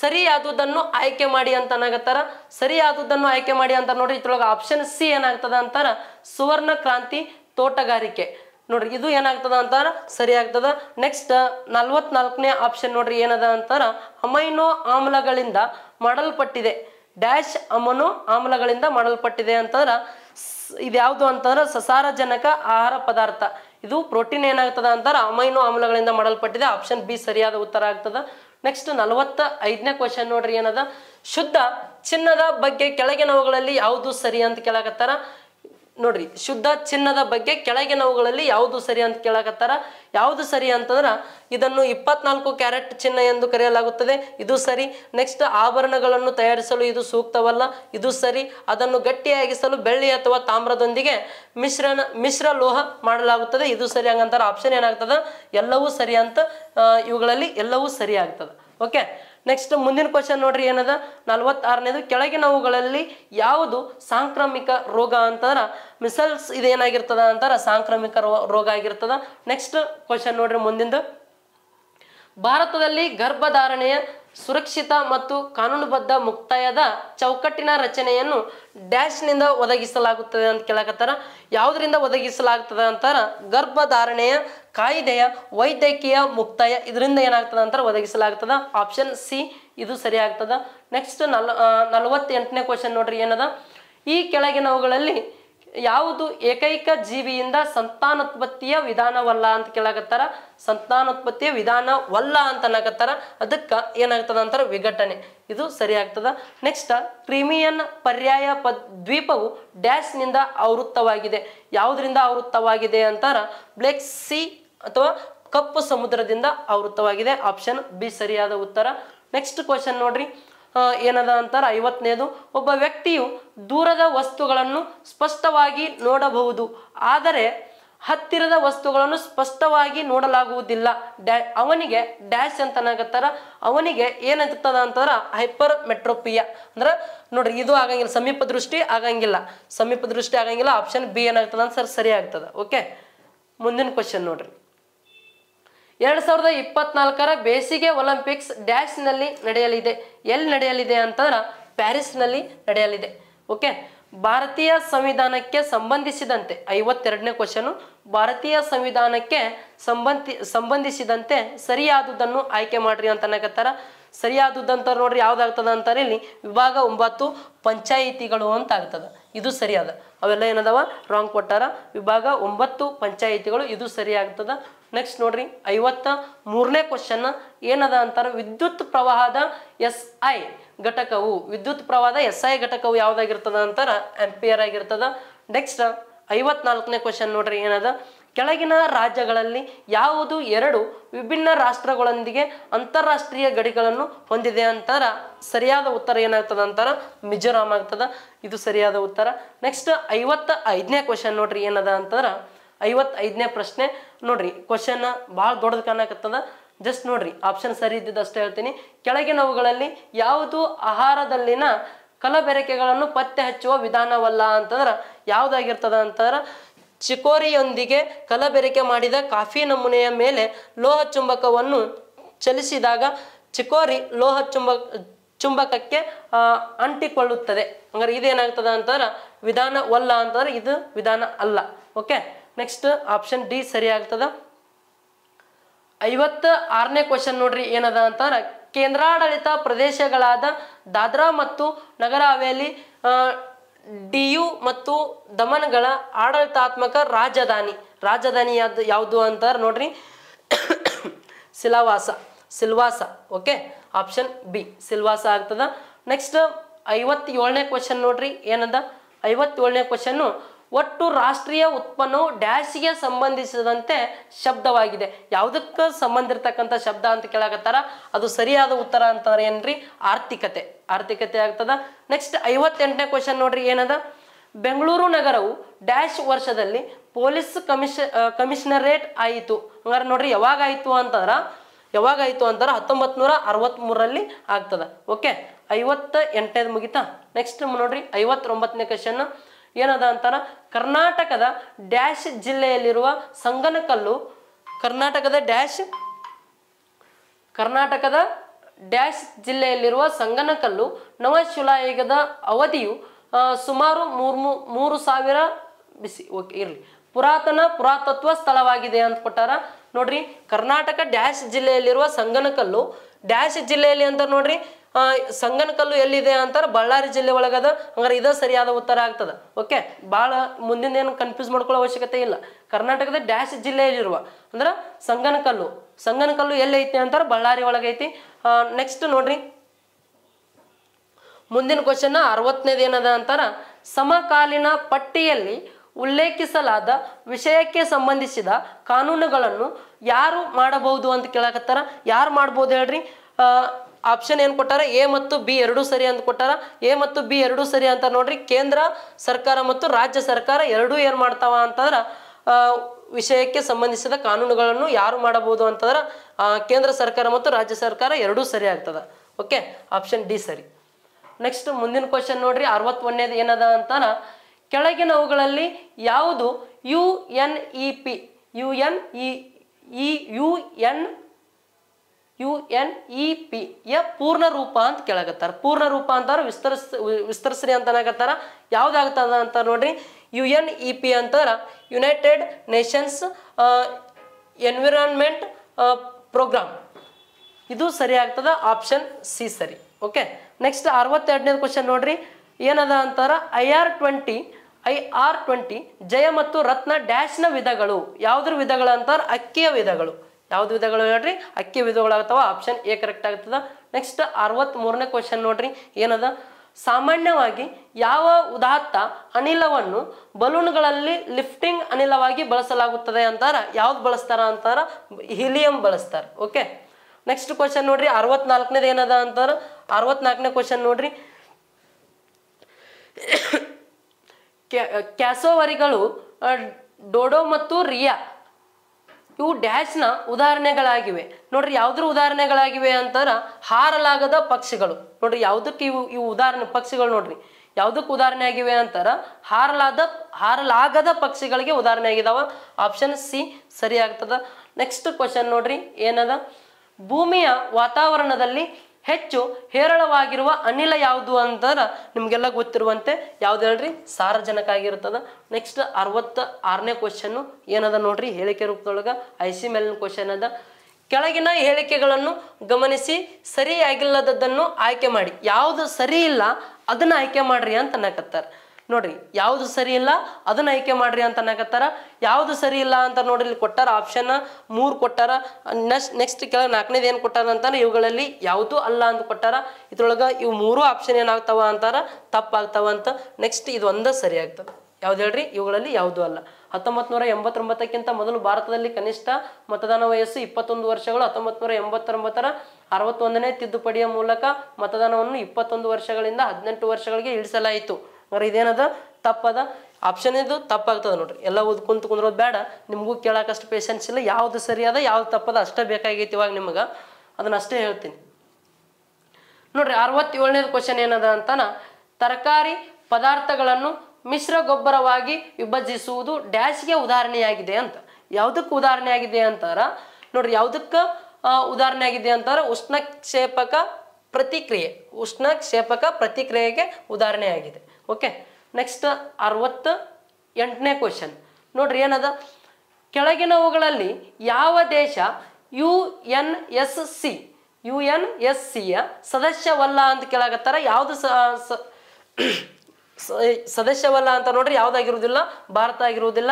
S1: ಸರಿಯಾದುದನ್ನು ಆಯ್ಕೆ ಮಾಡಿ ಅಂತ ಏನಾಗತ್ತಾರ ಸರಿಯಾದುದನ್ನು ಆಯ್ಕೆ ಮಾಡಿ ಅಂತ ನೋಡ್ರಿ ಇದ್ರೊಳಗೆ ಆಪ್ಷನ್ ಸಿ ಏನಾಗ್ತದ ಅಂತಾರ ಸುವರ್ಣ ಕ್ರಾಂತಿ ತೋಟಗಾರಿಕೆ ನೋಡ್ರಿ ಇದು ಏನಾಗ್ತದ ಅಂತಾರ ಸರಿ ಆಗ್ತದ ನೆಕ್ಸ್ಟ್ ನಲ್ವತ್ನಾಲ್ಕನೇ ಆಪ್ಷನ್ ನೋಡ್ರಿ ಏನದ ಅಂತಾರ ಅಮೈನೋ ಆಮ್ಲಗಳಿಂದ ಮಾಡಲ್ಪಟ್ಟಿದೆ ಡ್ಯಾಶ್ ಅಮನೋ ಆಮ್ಲಗಳಿಂದ ಮಾಡಲ್ಪಟ್ಟಿದೆ ಅಂತಂದ್ರೆ ಇದ್ಯಾವುದು ಅಂತಂದ್ರೆ ಸಸಾರಜನಕ ಆಹಾರ ಪದಾರ್ಥ ಇದು ಪ್ರೋಟೀನ್ ಏನಾಗ್ತದ ಅಂತಾರ ಅಮೈನೋ ಆಮ್ಲಗಳಿಂದ ಮಾಡಲ್ಪಟ್ಟಿದೆ ಆಪ್ಷನ್ ಬಿ ಸರಿಯಾದ ಉತ್ತರ ಆಗ್ತದ ನೆಕ್ಸ್ಟ್ ನಲವತ್ತ ಐದನೇ ಕ್ವಶನ್ ನೋಡ್ರಿ ಏನದ ಶುದ್ಧ ಚಿನ್ನದ ಬಗ್ಗೆ ಕೆಳಗಿನವುಗಳಲ್ಲಿ ಯಾವುದು ಸರಿ ಅಂತ ಕೇಳಾಕತ್ತಾರ ನೋಡ್ರಿ ಶುದ್ಧ ಚಿನ್ನದ ಬಗ್ಗೆ ಕೆಳಗಿನವುಗಳಲ್ಲಿ ಯಾವುದು ಸರಿ ಅಂತ ಕೇಳಕತ್ತಾರ ಯಾವುದು ಸರಿ ಅಂತಂದ್ರೆ ಇದನ್ನು ಇಪ್ಪತ್ನಾಲ್ಕು ಕ್ಯಾರೆಟ್ ಚಿನ್ನ ಎಂದು ಕರೆಯಲಾಗುತ್ತದೆ ಇದು ಸರಿ ನೆಕ್ಸ್ಟ್ ಆಭರಣಗಳನ್ನು ತಯಾರಿಸಲು ಇದು ಸೂಕ್ತವಲ್ಲ ಇದು ಸರಿ ಅದನ್ನು ಗಟ್ಟಿಯಾಗಿಸಲು ಬೆಳ್ಳಿ ಅಥವಾ ತಾಮ್ರದೊಂದಿಗೆ ಮಿಶ್ರಣ ಮಿಶ್ರ ಲೋಹ ಮಾಡಲಾಗುತ್ತದೆ ಇದು ಸರಿ ಹಂಗಂತಾರ ಆಪ್ಷನ್ ಏನಾಗ್ತದ ಎಲ್ಲವೂ ಸರಿ ಅಂತ ಇವುಗಳಲ್ಲಿ ಎಲ್ಲವೂ ಸರಿ ಆಗ್ತದೆ ಓಕೆ ನೆಕ್ಸ್ಟ್ ಮುಂದಿನ ಕ್ವಶನ್ ನೋಡ್ರಿ ಏನದ ನಲವತ್ತಾರನೇದು ಕೆಳಗಿನವುಗಳಲ್ಲಿ ಯಾವುದು ಸಾಂಕ್ರಾಮಿಕ ರೋಗ ಅಂತಂದ್ರ ಮಿಸಲ್ಸ್ ಇದೇನಾಗಿರ್ತದ ಅಂತಾರ ಸಾಂಕ್ರಾಮಿಕ ರೋಗ ಆಗಿರ್ತದ ನೆಕ್ಸ್ಟ್ ಕ್ವಶನ್ ನೋಡ್ರಿ ಮುಂದಿಂದು ಭಾರತದಲ್ಲಿ ಗರ್ಭಧಾರಣೆಯ ಸುರಕ್ಷಿತ ಮತ್ತು ಕಾನೂನುಬದ್ಧ ಮುಕ್ತಾಯದ ಚೌಕಟ್ಟಿನ ರಚನೆಯನ್ನು ಡ್ಯಾಶ್ನಿಂದ ಒದಗಿಸಲಾಗುತ್ತದೆ ಅಂತ ಕೇಳಕತ್ತಾರ ಯಾವುದರಿಂದ ಒದಗಿಸಲಾಗ್ತದೆ ಅಂತಾರ ಗರ್ಭಧಾರಣೆಯ ಕಾಯ್ದೆಯ ವೈದ್ಯಕೀಯ ಮುಕ್ತಾಯ ಇದರಿಂದ ಏನಾಗ್ತದೆ ಅಂತಾರೆ ಒದಗಿಸಲಾಗ್ತದ ಆಪ್ಷನ್ ಸಿ ಇದು ಸರಿ ಆಗ್ತದ ನೆಕ್ಸ್ಟ್ ನಲ್ ನಲವತ್ತೆಂಟನೇ ಕ್ವಶನ್ ನೋಡ್ರಿ ಏನದ ಈ ಕೆಳಗಿನವುಗಳಲ್ಲಿ ಯಾವುದು ಏಕೈಕ ಜೀವಿಯಿಂದ ಸಂತಾನೋತ್ಪತ್ತಿಯ ವಿಧಾನವಲ್ಲ ಅಂತ ಕೇಳಾಕತ್ತಾರ ಸಂತಾನೋತ್ಪತ್ತಿಯ ವಿಧಾನವಲ್ಲ ಅಂತ ಅದಕ್ಕೆ ಏನಾಗ್ತದ ಅಂತಾರ ವಿಘಟನೆ ಇದು ಸರಿ ಆಗ್ತದ ನೆಕ್ಸ್ಟ್ ಕ್ರಿಮಿಯನ್ ಪರ್ಯಾಯ ಪದ ದ್ವೀಪವು ನಿಂದ ಆವೃತ್ತವಾಗಿದೆ ಯಾವುದರಿಂದ ಆವೃತ್ತವಾಗಿದೆ ಅಂತಾರ ಬ್ಲೆಕ್ ಸಿ ಅಥವಾ ಕಪ್ಪು ಸಮುದ್ರದಿಂದ ಆವೃತ್ತವಾಗಿದೆ ಆಪ್ಷನ್ ಬಿ ಸರಿಯಾದ ಉತ್ತರ ನೆಕ್ಸ್ಟ್ ಕ್ವಶನ್ ನೋಡ್ರಿ ಏನದ ಅಂತಾರೆ ಐವತ್ತನೇದು ಒಬ್ಬ ವ್ಯಕ್ತಿಯು ದೂರದ ವಸ್ತುಗಳನ್ನು ಸ್ಪಷ್ಟವಾಗಿ ನೋಡಬಹುದು ಆದರೆ ಹತ್ತಿರದ ವಸ್ತುಗಳನ್ನು ಸ್ಪಷ್ಟವಾಗಿ ನೋಡಲಾಗುವುದಿಲ್ಲ ಡ್ಯಾ ಅವನಿಗೆ ಡ್ಯಾಶ್ ಅಂತ ಏನಾಗತ್ತಾರ ಅವನಿಗೆ ಏನಾಗುತ್ತದ ಅಂತಂದ್ರೆ ಹೈಪರ್ ಮೆಟ್ರೋಪಿಯಾ ಅಂದ್ರೆ ನೋಡ್ರಿ ಇದು ಆಗಂಗಿಲ್ಲ ಸಮೀಪ ದೃಷ್ಟಿ ಆಗಂಗಿಲ್ಲ ಸಮೀಪ ದೃಷ್ಟಿ ಆಗಂಗಿಲ್ಲ ಆಪ್ಷನ್ ಬಿ ಏನಾಗ್ತದ ಅಂತ ಸರ್ ಸರಿ ಆಗ್ತದ ಓಕೆ ಮುಂದಿನ ಕ್ವಶನ್ ನೋಡ್ರಿ ಎರಡ್ ಸಾವಿರದ ಇಪ್ಪತ್ನಾಲ್ಕರ ಬೇಸಿಗೆ ಒಲಿಂಪಿಕ್ಸ್ ನಲ್ಲಿ ನಡೆಯಲಿದೆ ಎಲ್ಲಿ ನಡೆಯಲಿದೆ ಅಂತಂದ್ರೆ ನಲ್ಲಿ ನಡೆಯಲಿದೆ ಓಕೆ ಭಾರತೀಯ ಸಂವಿಧಾನಕ್ಕೆ ಸಂಬಂಧಿಸಿದಂತೆ ಐವತ್ತೆರಡನೇ ಕ್ವಶನ್ ಭಾರತೀಯ ಸಂವಿಧಾನಕ್ಕೆ ಸಂಬಂಧಿ ಸಂಬಂಧಿಸಿದಂತೆ ಸರಿಯಾದುದನ್ನು ಆಯ್ಕೆ ಮಾಡ್ರಿ ಅಂತ ಅನ್ನಕತ್ತಾರ ಸರಿಯಾದುದಂತ ನೋಡ್ರಿ ಯಾವ್ದಾಗ್ತದ ಅಂತಾರೆ ಇಲ್ಲಿ ವಿಭಾಗ ಒಂಬತ್ತು ಪಂಚಾಯಿತಿಗಳು ಅಂತ ಆಗ್ತದ ಇದು ಸರಿಯಾದ ಅವೆಲ್ಲ ಏನದವ ರಾಂಗ್ ಕೊಟ್ಟಾರ ವಿಭಾಗ ಒಂಬತ್ತು ಪಂಚಾಯಿತಿಗಳು ಇದು ಸರಿಯಾಗ್ತದ ನೆಕ್ಸ್ಟ್ ನೋಡ್ರಿ ಐವತ್ತ ಮೂರನೇ ಕ್ವಶನ್ ಏನದ ಅಂತಾರೆ ವಿದ್ಯುತ್ ಪ್ರವಾಹದ ಎಸ್ ಐ ಘಟಕವು ವಿದ್ಯುತ್ ಪ್ರವಾಹದ ಎಸ್ ಐ ಘಟಕವು ಯಾವ್ದಾಗಿರ್ತದ ಅಂತಾರ ಎಂಪಿಯರ್ ಆಗಿರ್ತದ ನೆಕ್ಸ್ಟ್ ಐವತ್ನಾಲ್ಕನೇ ಕ್ವಶನ್ ನೋಡ್ರಿ ಏನದ ಕೆಳಗಿನ ರಾಜ್ಯಗಳಲ್ಲಿ ಯಾವುದು ಎರಡು ವಿಭಿನ್ನ ರಾಷ್ಟ್ರಗಳೊಂದಿಗೆ ಅಂತಾರಾಷ್ಟ್ರೀಯ ಗಡಿಗಳನ್ನು ಹೊಂದಿದೆ ಅಂತಾರ ಸರಿಯಾದ ಉತ್ತರ ಏನಾಗ್ತದ ಅಂತಾರ ಮಿಜೋರಾಮ್ ಆಗ್ತದ ಇದು ಸರಿಯಾದ ಉತ್ತರ ನೆಕ್ಸ್ಟ್ ಐವತ್ತ ಐದನೇ ಕ್ವಶನ್ ನೋಡ್ರಿ ಏನದ ಅಂತಾರೆ ಐವತ್ತೈದನೇ ಪ್ರಶ್ನೆ ನೋಡ್ರಿ ಕ್ವಶನ್ ಭಾಳ ದೊಡ್ಡದು ಕಾಣಕತ್ತದ ಜಸ್ಟ್ ನೋಡ್ರಿ ಆಪ್ಷನ್ ಸರಿ ಇದ್ದಿದ್ದು ಅಷ್ಟೇ ಹೇಳ್ತೀನಿ ಕೆಳಗಿನವುಗಳಲ್ಲಿ ಯಾವುದು ಆಹಾರದಲ್ಲಿನ ಕಲಬೆರಕೆಗಳನ್ನು ಪತ್ತೆ ಹಚ್ಚುವ ವಿಧಾನವಲ್ಲ ಅಂತಂದ್ರೆ ಯಾವುದಾಗಿರ್ತದ ಅಂತಂದ್ರ ಚಿಕೋರಿಯೊಂದಿಗೆ ಕಲಬೆರಕೆ ಮಾಡಿದ ಕಾಫಿ ನಮೂನೆಯ ಮೇಲೆ ಲೋಹ ಚುಂಬಕವನ್ನು ಚಲಿಸಿದಾಗ ಚಿಕೋರಿ ಲೋಹ ಚುಂಬ ಚುಂಬಕಕ್ಕೆ ಅಂಟಿಕೊಳ್ಳುತ್ತದೆ ಹಂಗಾರೆ ಇದೇನಾಗ್ತದ ಅಂತಂದ್ರೆ ವಿಧಾನವಲ್ಲ ಅಂತಂದ್ರೆ ಇದು ವಿಧಾನ ಅಲ್ಲ ಓಕೆ ನೆಕ್ಸ್ಟ್ ಆಪ್ಷನ್ ಡಿ ಸರಿ ಆಗ್ತದ ಐವತ್ತ ಆರನೇ ಕ್ವಶನ್ ನೋಡ್ರಿ ಏನದ ಅಂತಂದ್ರೆ ಕೇಂದ್ರಾಡಳಿತ ಪ್ರದೇಶಗಳಾದ ದಾದ್ರಾ ಮತ್ತು ನಗರ ಹವೇಲಿ ಡಿಯು ಮತ್ತು ದಮನ್ಗಳ ಆಡಳಿತಾತ್ಮಕ ರಾಜಧಾನಿ ರಾಜಧಾನಿ ಯಾವ್ದು ಯಾವುದು ಅಂತಾರ ನೋಡ್ರಿ Silvassa Silvassa okay option B Silvassa ಆಗ್ತದ ನೆಕ್ಸ್ಟ್ ಐವತ್ತೇಳನೇ ಕ್ವಶನ್ ನೋಡ್ರಿ ಏನದ ಐವತ್ತೇಳನೇ ಕ್ವಶನ್ನು ಒಟ್ಟು ರಾಷ್ಟ್ರೀಯ ಉತ್ಪನ್ನವು ಡ್ಯಾಶ್ಗೆ ಸಂಬಂಧಿಸಿದಂತೆ ಶಬ್ದವಾಗಿದೆ ಯಾವುದಕ್ಕೆ ಸಂಬಂಧ ಶಬ್ದ ಅಂತ ಕೇಳಕತ್ತಾರ ಅದು ಸರಿಯಾದ ಉತ್ತರ ಅಂತಾರೆ ಏನ್ರಿ ಆರ್ಥಿಕತೆ ಆರ್ಥಿಕತೆ ಆಗ್ತದ ನೆಕ್ಸ್ಟ್ ಐವತ್ತೆಂಟನೇ ಕ್ವಶನ್ ನೋಡ್ರಿ ಏನದ ಬೆಂಗಳೂರು ನಗರವು ಡ್ಯಾಶ್ ವರ್ಷದಲ್ಲಿ ಪೊಲೀಸ್ ಕಮಿಷ ಕಮಿಷನರೇಟ್ ಆಯಿತು ಹಂಗಾರೆ ನೋಡ್ರಿ ಯಾವಾಗಾಯಿತು ಆಯಿತು ಅಂತಂದ್ರೆ ಯಾವಾಗ ಆಯಿತು ನೂರ ಹತ್ತೊಂಬತ್ತು ನೂರ ಆಗ್ತದ ಓಕೆ ಐವತ್ತ ಎಂಟನೇದು ಮುಗಿತಾ ನೆಕ್ಸ್ಟ್ ನೋಡ್ರಿ ಐವತ್ತೊಂಬತ್ತನೇ ಕ್ವಶನ್ ಏನದ ಅಂತಾರ ಕರ್ನಾಟಕದ ಡ್ಯಾಶ್ ಜಿಲ್ಲೆಯಲ್ಲಿರುವ ಸಂಗನಕಲ್ಲು ಕರ್ನಾಟಕದ ಡ್ಯಾಶ್ ಕರ್ನಾಟಕದ ಡ್ಯಾಶ್ ಜಿಲ್ಲೆಯಲ್ಲಿರುವ ಸಂಗನಕಲ್ಲು ನವಶಿಲಾಯುಗದ ಅವಧಿಯು ಸುಮಾರು ಮೂರು ಮೂರು ಸಾವಿರ ಬಿಸಿ ಓಕೆ ಇರಲಿ ಪುರಾತನ ಪುರಾತತ್ವ ಸ್ಥಳವಾಗಿದೆ ಅಂತ ಕೊಟ್ಟಾರ ನೋಡ್ರಿ ಕರ್ನಾಟಕ ಡ್ಯಾಶ್ ಜಿಲ್ಲೆಯಲ್ಲಿರುವ ಸಂಗನಕಲ್ಲು ಡ್ಯಾಶ್ ಜಿಲ್ಲೆಯಲ್ಲಿ ಅಂತ ನೋಡ್ರಿ ಸಂಗನಕಲ್ಲು ಎಲ್ಲಿದೆ ಅಂತಾರೆ ಬಳ್ಳಾರಿ ಜಿಲ್ಲೆ ಒಳಗದ ಹಂಗಾರೆ ಇದ ಸರಿಯಾದ ಉತ್ತರ ಆಗ್ತದೆ ಓಕೆ ಬಹಳ ಮುಂದಿನ ಏನು ಕನ್ಫ್ಯೂಸ್ ಮಾಡ್ಕೊಳ್ಳೋ ಅವಶ್ಯಕತೆ ಇಲ್ಲ ಕರ್ನಾಟಕದ ಡ್ಯಾಶ್ ಜಿಲ್ಲೆಯಲ್ಲಿರುವ ಅಂದ್ರೆ ಸಂಗನಕಲ್ಲು ಸಂಗನಕಲ್ಲು ಎಲ್ಲೈತಿ ಅಂತಾರೆ ಬಳ್ಳಾರಿ ಒಳಗೈತಿ ನೆಕ್ಸ್ಟ್ ನೋಡ್ರಿ ಮುಂದಿನ ಕ್ವಶನ್ ಅರವತ್ತನೇದು ಏನದ ಅಂತಾರ ಸಮಕಾಲೀನ ಪಟ್ಟಿಯಲ್ಲಿ ಉಲ್ಲೇಖಿಸಲಾದ ವಿಷಯಕ್ಕೆ ಸಂಬಂಧಿಸಿದ ಕಾನೂನುಗಳನ್ನು ಯಾರು ಮಾಡಬಹುದು ಅಂತ ಕೇಳಕತ್ತಾರ ಯಾರು ಮಾಡ್ಬೋದು ಹೇಳ್ರಿ ಆಪ್ಷನ್ ಏನು ಕೊಟ್ಟಾರ ಎ ಮತ್ತು ಬಿ ಎರಡು ಸರಿ ಅಂತ ಕೊಟ್ಟಾರ ಎ ಮತ್ತು ಬಿ ಎರಡು ಸರಿ ಅಂತ ನೋಡ್ರಿ ಕೇಂದ್ರ ಸರ್ಕಾರ ಮತ್ತು ರಾಜ್ಯ ಸರ್ಕಾರ ಎರಡೂ ಏನು ಮಾಡ್ತಾವ ಅಂತಂದ್ರೆ ವಿಷಯಕ್ಕೆ ಸಂಬಂಧಿಸಿದ ಕಾನೂನುಗಳನ್ನು ಯಾರು ಮಾಡಬಹುದು ಅಂತಂದ್ರೆ ಕೇಂದ್ರ ಸರ್ಕಾರ ಮತ್ತು ರಾಜ್ಯ ಸರ್ಕಾರ ಎರಡೂ ಸರಿ ಆಗ್ತದ ಓಕೆ ಆಪ್ಷನ್ ಡಿ ಸರಿ ನೆಕ್ಸ್ಟ್ ಮುಂದಿನ ಕ್ವಶನ್ ನೋಡ್ರಿ ಅರವತ್ತೊಂದನೇದು ಏನದ ಅಂತಂದ್ರೆ ಕೆಳಗಿನವುಗಳಲ್ಲಿ ಯಾವುದು U N E P U N E U N U N E P ಯ ಪೂರ್ಣ ರೂಪ ಅಂತ ಕೆಳಗತ್ತಾರ ಪೂರ್ಣ ರೂಪ ಅಂತಾರೆ ವಿಸ್ತರಿಸ್ ವಿಸ್ತರಿಸ್ರಿ ಅಂತ ಅನ್ನಕತ್ತಾರ ಯಾವ್ದಾಗ್ತದ ಅಂತ ನೋಡ್ರಿ ಯು ಎನ್ ಇ ಪಿ ಅಂತಾರ ಯುನೈಟೆಡ್ ನೇಷನ್ಸ್ ಎನ್ವಿರಾನ್ಮೆಂಟ್ ಪ್ರೋಗ್ರಾಮ್ ಇದು ಸರಿ ಆಗ್ತದ ಆಪ್ಷನ್ ಸಿ ಸರಿ ಓಕೆ ನೆಕ್ಸ್ಟ್ ಅರವತ್ತೆರಡನೇ ಕ್ವಶನ್ ನೋಡ್ರಿ ಏನದ ಅಂತಾರ I R twenty I R twenty Jaya ಮತ್ತು ರತ್ನ ಡ್ಯಾಶ್ನ ವಿಧಗಳು ಯಾವುದ್ರ ವಿಧಗಳು ಅಂತಾರೆ ಅಕ್ಕಿಯ ವಿಧಗಳು ಯಾವ್ದು ವಿಧಗಳು ನೋಡ್ರಿ ಅಕ್ಕಿ ವಿಧಗಳಾಗ್ತಾವ ಆಪ್ಷನ್ ಎ ಕರೆಕ್ಟ್ ಆಗ್ತದ ನೆಕ್ಸ್ಟ್ ಅರವತ್ತ್ ಮೂರನೇ ಕ್ವಶನ್ ನೋಡ್ರಿ ಏನದ ಸಾಮಾನ್ಯವಾಗಿ ಯಾವ ಉದಾತ್ತ ಅನಿಲವನ್ನು ಬಲೂನ್ಗಳಲ್ಲಿ ಲಿಫ್ಟಿಂಗ್ ಅನಿಲವಾಗಿ ಬಳಸಲಾಗುತ್ತದೆ ಅಂತಾರ ಯಾವ್ದು ಬಳಸ್ತಾರ ಅಂತಾರ ಹೀಲಿಯಂ ಬಳಸ್ತಾರ ಓಕೆ ನೆಕ್ಸ್ಟ್ ಕ್ವಶನ್ ನೋಡ್ರಿ ಅರವತ್ನಾಲ್ಕನೇದು ಏನದ ಅಂತಾರ ಅರವತ್ನಾಲ್ಕನೇ ಕ್ವಶನ್ ನೋಡ್ರಿ ಕ್ಯಾಸೋವರಿಗಳು ಡೋಡೋ ಮತ್ತು ರಿಯಾ ಇವು ಡ್ಯಾಶ್ನ ಉದಾಹರಣೆಗಳಾಗಿವೆ ನೋಡ್ರಿ ಯಾವ್ದ್ರ ಉದಾಹರಣೆಗಳಾಗಿವೆ ಅಂತಾರ ಹಾರಲಾಗದ ಪಕ್ಷಿಗಳು ನೋಡ್ರಿ ಯಾವುದಕ್ಕೆ ಇವು ಇವು ಉದಾಹರಣೆ ಪಕ್ಷಿಗಳು ನೋಡ್ರಿ ಯಾವುದಕ್ಕೆ ಉದಾಹರಣೆ ಆಗಿವೆ ಅಂತಾರ ಹಾರಲಾದ ಹಾರಲಾಗದ ಪಕ್ಷಿಗಳಿಗೆ ಉದಾಹರಣೆ ಆಗಿದಾವ ಆಪ್ಷನ್ ಸಿ ಸರಿ ಆಗ್ತದ ನೆಕ್ಸ್ಟ್ ಕ್ವಶನ್ ನೋಡ್ರಿ ಏನದ ಭೂಮಿಯ ವಾತಾವರಣದಲ್ಲಿ ಹೆಚ್ಚು ಹೇರಳವಾಗಿರುವ ಅನಿಲ ಯಾವುದು ಅಂತಂದ್ರೆ ನಿಮಗೆಲ್ಲ ಗೊತ್ತಿರುವಂತೆ ಯಾವ್ದು ಹೇಳ್ರಿ ಸಾರಜನಕ ಆಗಿರ್ತದೆ ನೆಕ್ಸ್ಟ್ ಅರವತ್ತ ಆರನೇ ಕ್ವಶನ್ನು ಏನದ ನೋಡ್ರಿ ಹೇಳಿಕೆ ರೂಪದೊಳಗೆ ಐ ಸಿ ಮೇಲಿನ ಕ್ವಶನ್ ಅದ ಕೆಳಗಿನ ಹೇಳಿಕೆಗಳನ್ನು ಗಮನಿಸಿ ಸರಿಯಾಗಿಲ್ಲದನ್ನು ಆಯ್ಕೆ ಮಾಡಿ ಯಾವುದು ಸರಿ ಇಲ್ಲ ಅದನ್ನ ಆಯ್ಕೆ ಮಾಡ್ರಿ ಅಂತ ಅನ್ನಕತ್ತಾರ ನೋಡ್ರಿ ಯಾವುದು ಸರಿ ಇಲ್ಲ ಅದನ್ನ ಆಯ್ಕೆ ಮಾಡ್ರಿ ಅಂತ ಅನ್ನಕತ್ತಾರ ಯಾವುದು ಸರಿ ಇಲ್ಲ ಅಂತ ನೋಡ್ರಿ ಕೊಟ್ಟಾರ ಆಪ್ಷನ್ ಮೂರು ಕೊಟ್ಟಾರ ನೆಕ್ಸ್ಟ್ ನೆಕ್ಸ್ಟ್ ಕೆಳ ನಾಲ್ಕನೇದು ಏನು ಕೊಟ್ಟಾರ ಅಂತ ಇವುಗಳಲ್ಲಿ ಯಾವುದು ಅಲ್ಲ ಅಂತ ಕೊಟ್ಟಾರ ಇದ್ರೊಳಗೆ ಇವು ಮೂರು ಆಪ್ಷನ್ ಏನಾಗ್ತಾವ ಅಂತಾರ ತಪ್ಪಾಗ್ತಾವ ಅಂತ ನೆಕ್ಸ್ಟ್ ಇದು ಒಂದೇ ಸರಿ ಆಗ್ತದೆ ಯಾವ್ದು ಹೇಳ್ರಿ ಇವುಗಳಲ್ಲಿ ಯಾವುದೂ ಅಲ್ಲ ಹತ್ತೊಂಬತ್ತು ನೂರ ಎಂಬತ್ತೊಂಬತ್ತಕ್ಕಿಂತ ಮೊದಲು ಭಾರತದಲ್ಲಿ ಕನಿಷ್ಠ ಮತದಾನ ವಯಸ್ಸು ಇಪ್ಪತ್ತೊಂದು ವರ್ಷಗಳು ಹತ್ತೊಂಬತ್ತು ನೂರ ಎಂಬತ್ತೊಂಬತ್ತರ ಅರವತ್ತೊಂದನೇ ತಿದ್ದುಪಡಿಯ ಮೂಲಕ ಮತದಾನವನ್ನು ಇಪ್ಪತ್ತೊಂದು ವರ್ಷಗಳಿಂದ ಹದಿನೆಂಟು ವರ್ಷಗಳಿಗೆ ಇಳಿಸಲಾಯಿತು ಅಂದ್ರೆ ಇದೇನದ ತಪ್ಪದ ಆಪ್ಷನ್ ಇದು ತಪ್ಪಾಗ್ತದೆ ನೋಡ್ರಿ ಎಲ್ಲ ಓದ್ ಕುಂತ ಕುಂದ್ರೋದು ಬೇಡ ನಿಮಗೂ ಅಷ್ಟು ಪೇಷನ್ಸ್ ಇಲ್ಲ ಯಾವ್ದು ಸರಿಯಾದ ಯಾವ್ದು ತಪ್ಪದ ಅಷ್ಟೇ ಬೇಕಾಗೈತಿ ಇವಾಗ ನಿಮಗೆ ಅದನ್ನ ಅಷ್ಟೇ ಹೇಳ್ತೀನಿ ನೋಡ್ರಿ ಅರವತ್ತೇಳನೇದು ಕ್ವಶನ್ ಏನದ ಅಂತಾನ ತರಕಾರಿ ಪದಾರ್ಥಗಳನ್ನು ಮಿಶ್ರ ಗೊಬ್ಬರವಾಗಿ ವಿಭಜಿಸುವುದು ಡ್ಯಾಶ್ಗೆ ಉದಾಹರಣೆಯಾಗಿದೆ ಅಂತ ಯಾವುದಕ್ಕೆ ಉದಾಹರಣೆ ಆಗಿದೆ ಅಂತಾರ ನೋಡ್ರಿ ಯಾವುದಕ್ಕೆ ಉದಾಹರಣೆ ಆಗಿದೆ ಅಂತಾರ ಉಷ್ಣಕ್ಷೇಪಕ ಪ್ರತಿಕ್ರಿಯೆ ಉಷ್ಣಕ್ಷೇಪಕ ಪ್ರತಿಕ್ರಿಯೆಗೆ ಉದಾಹರಣೆಯಾಗಿದೆ ಓಕೆ ನೆಕ್ಸ್ಟ್ ಅರವತ್ತ ಎಂಟನೇ ಕ್ವಶನ್ ನೋಡ್ರಿ ಏನದ ಕೆಳಗಿನವುಗಳಲ್ಲಿ ಯಾವ ದೇಶ U N S C U N S ಸಿಯ ಸದಸ್ಯವಲ್ಲ ಅಂತ ಕೇಳಾಗತ್ತಾರ ಯಾವುದು ಸದಸ್ಯವಲ್ಲ ಅಂತ ನೋಡ್ರಿ ಯಾವ್ದಾಗಿರುವುದಿಲ್ಲ ಭಾರತ ಆಗಿರುವುದಿಲ್ಲ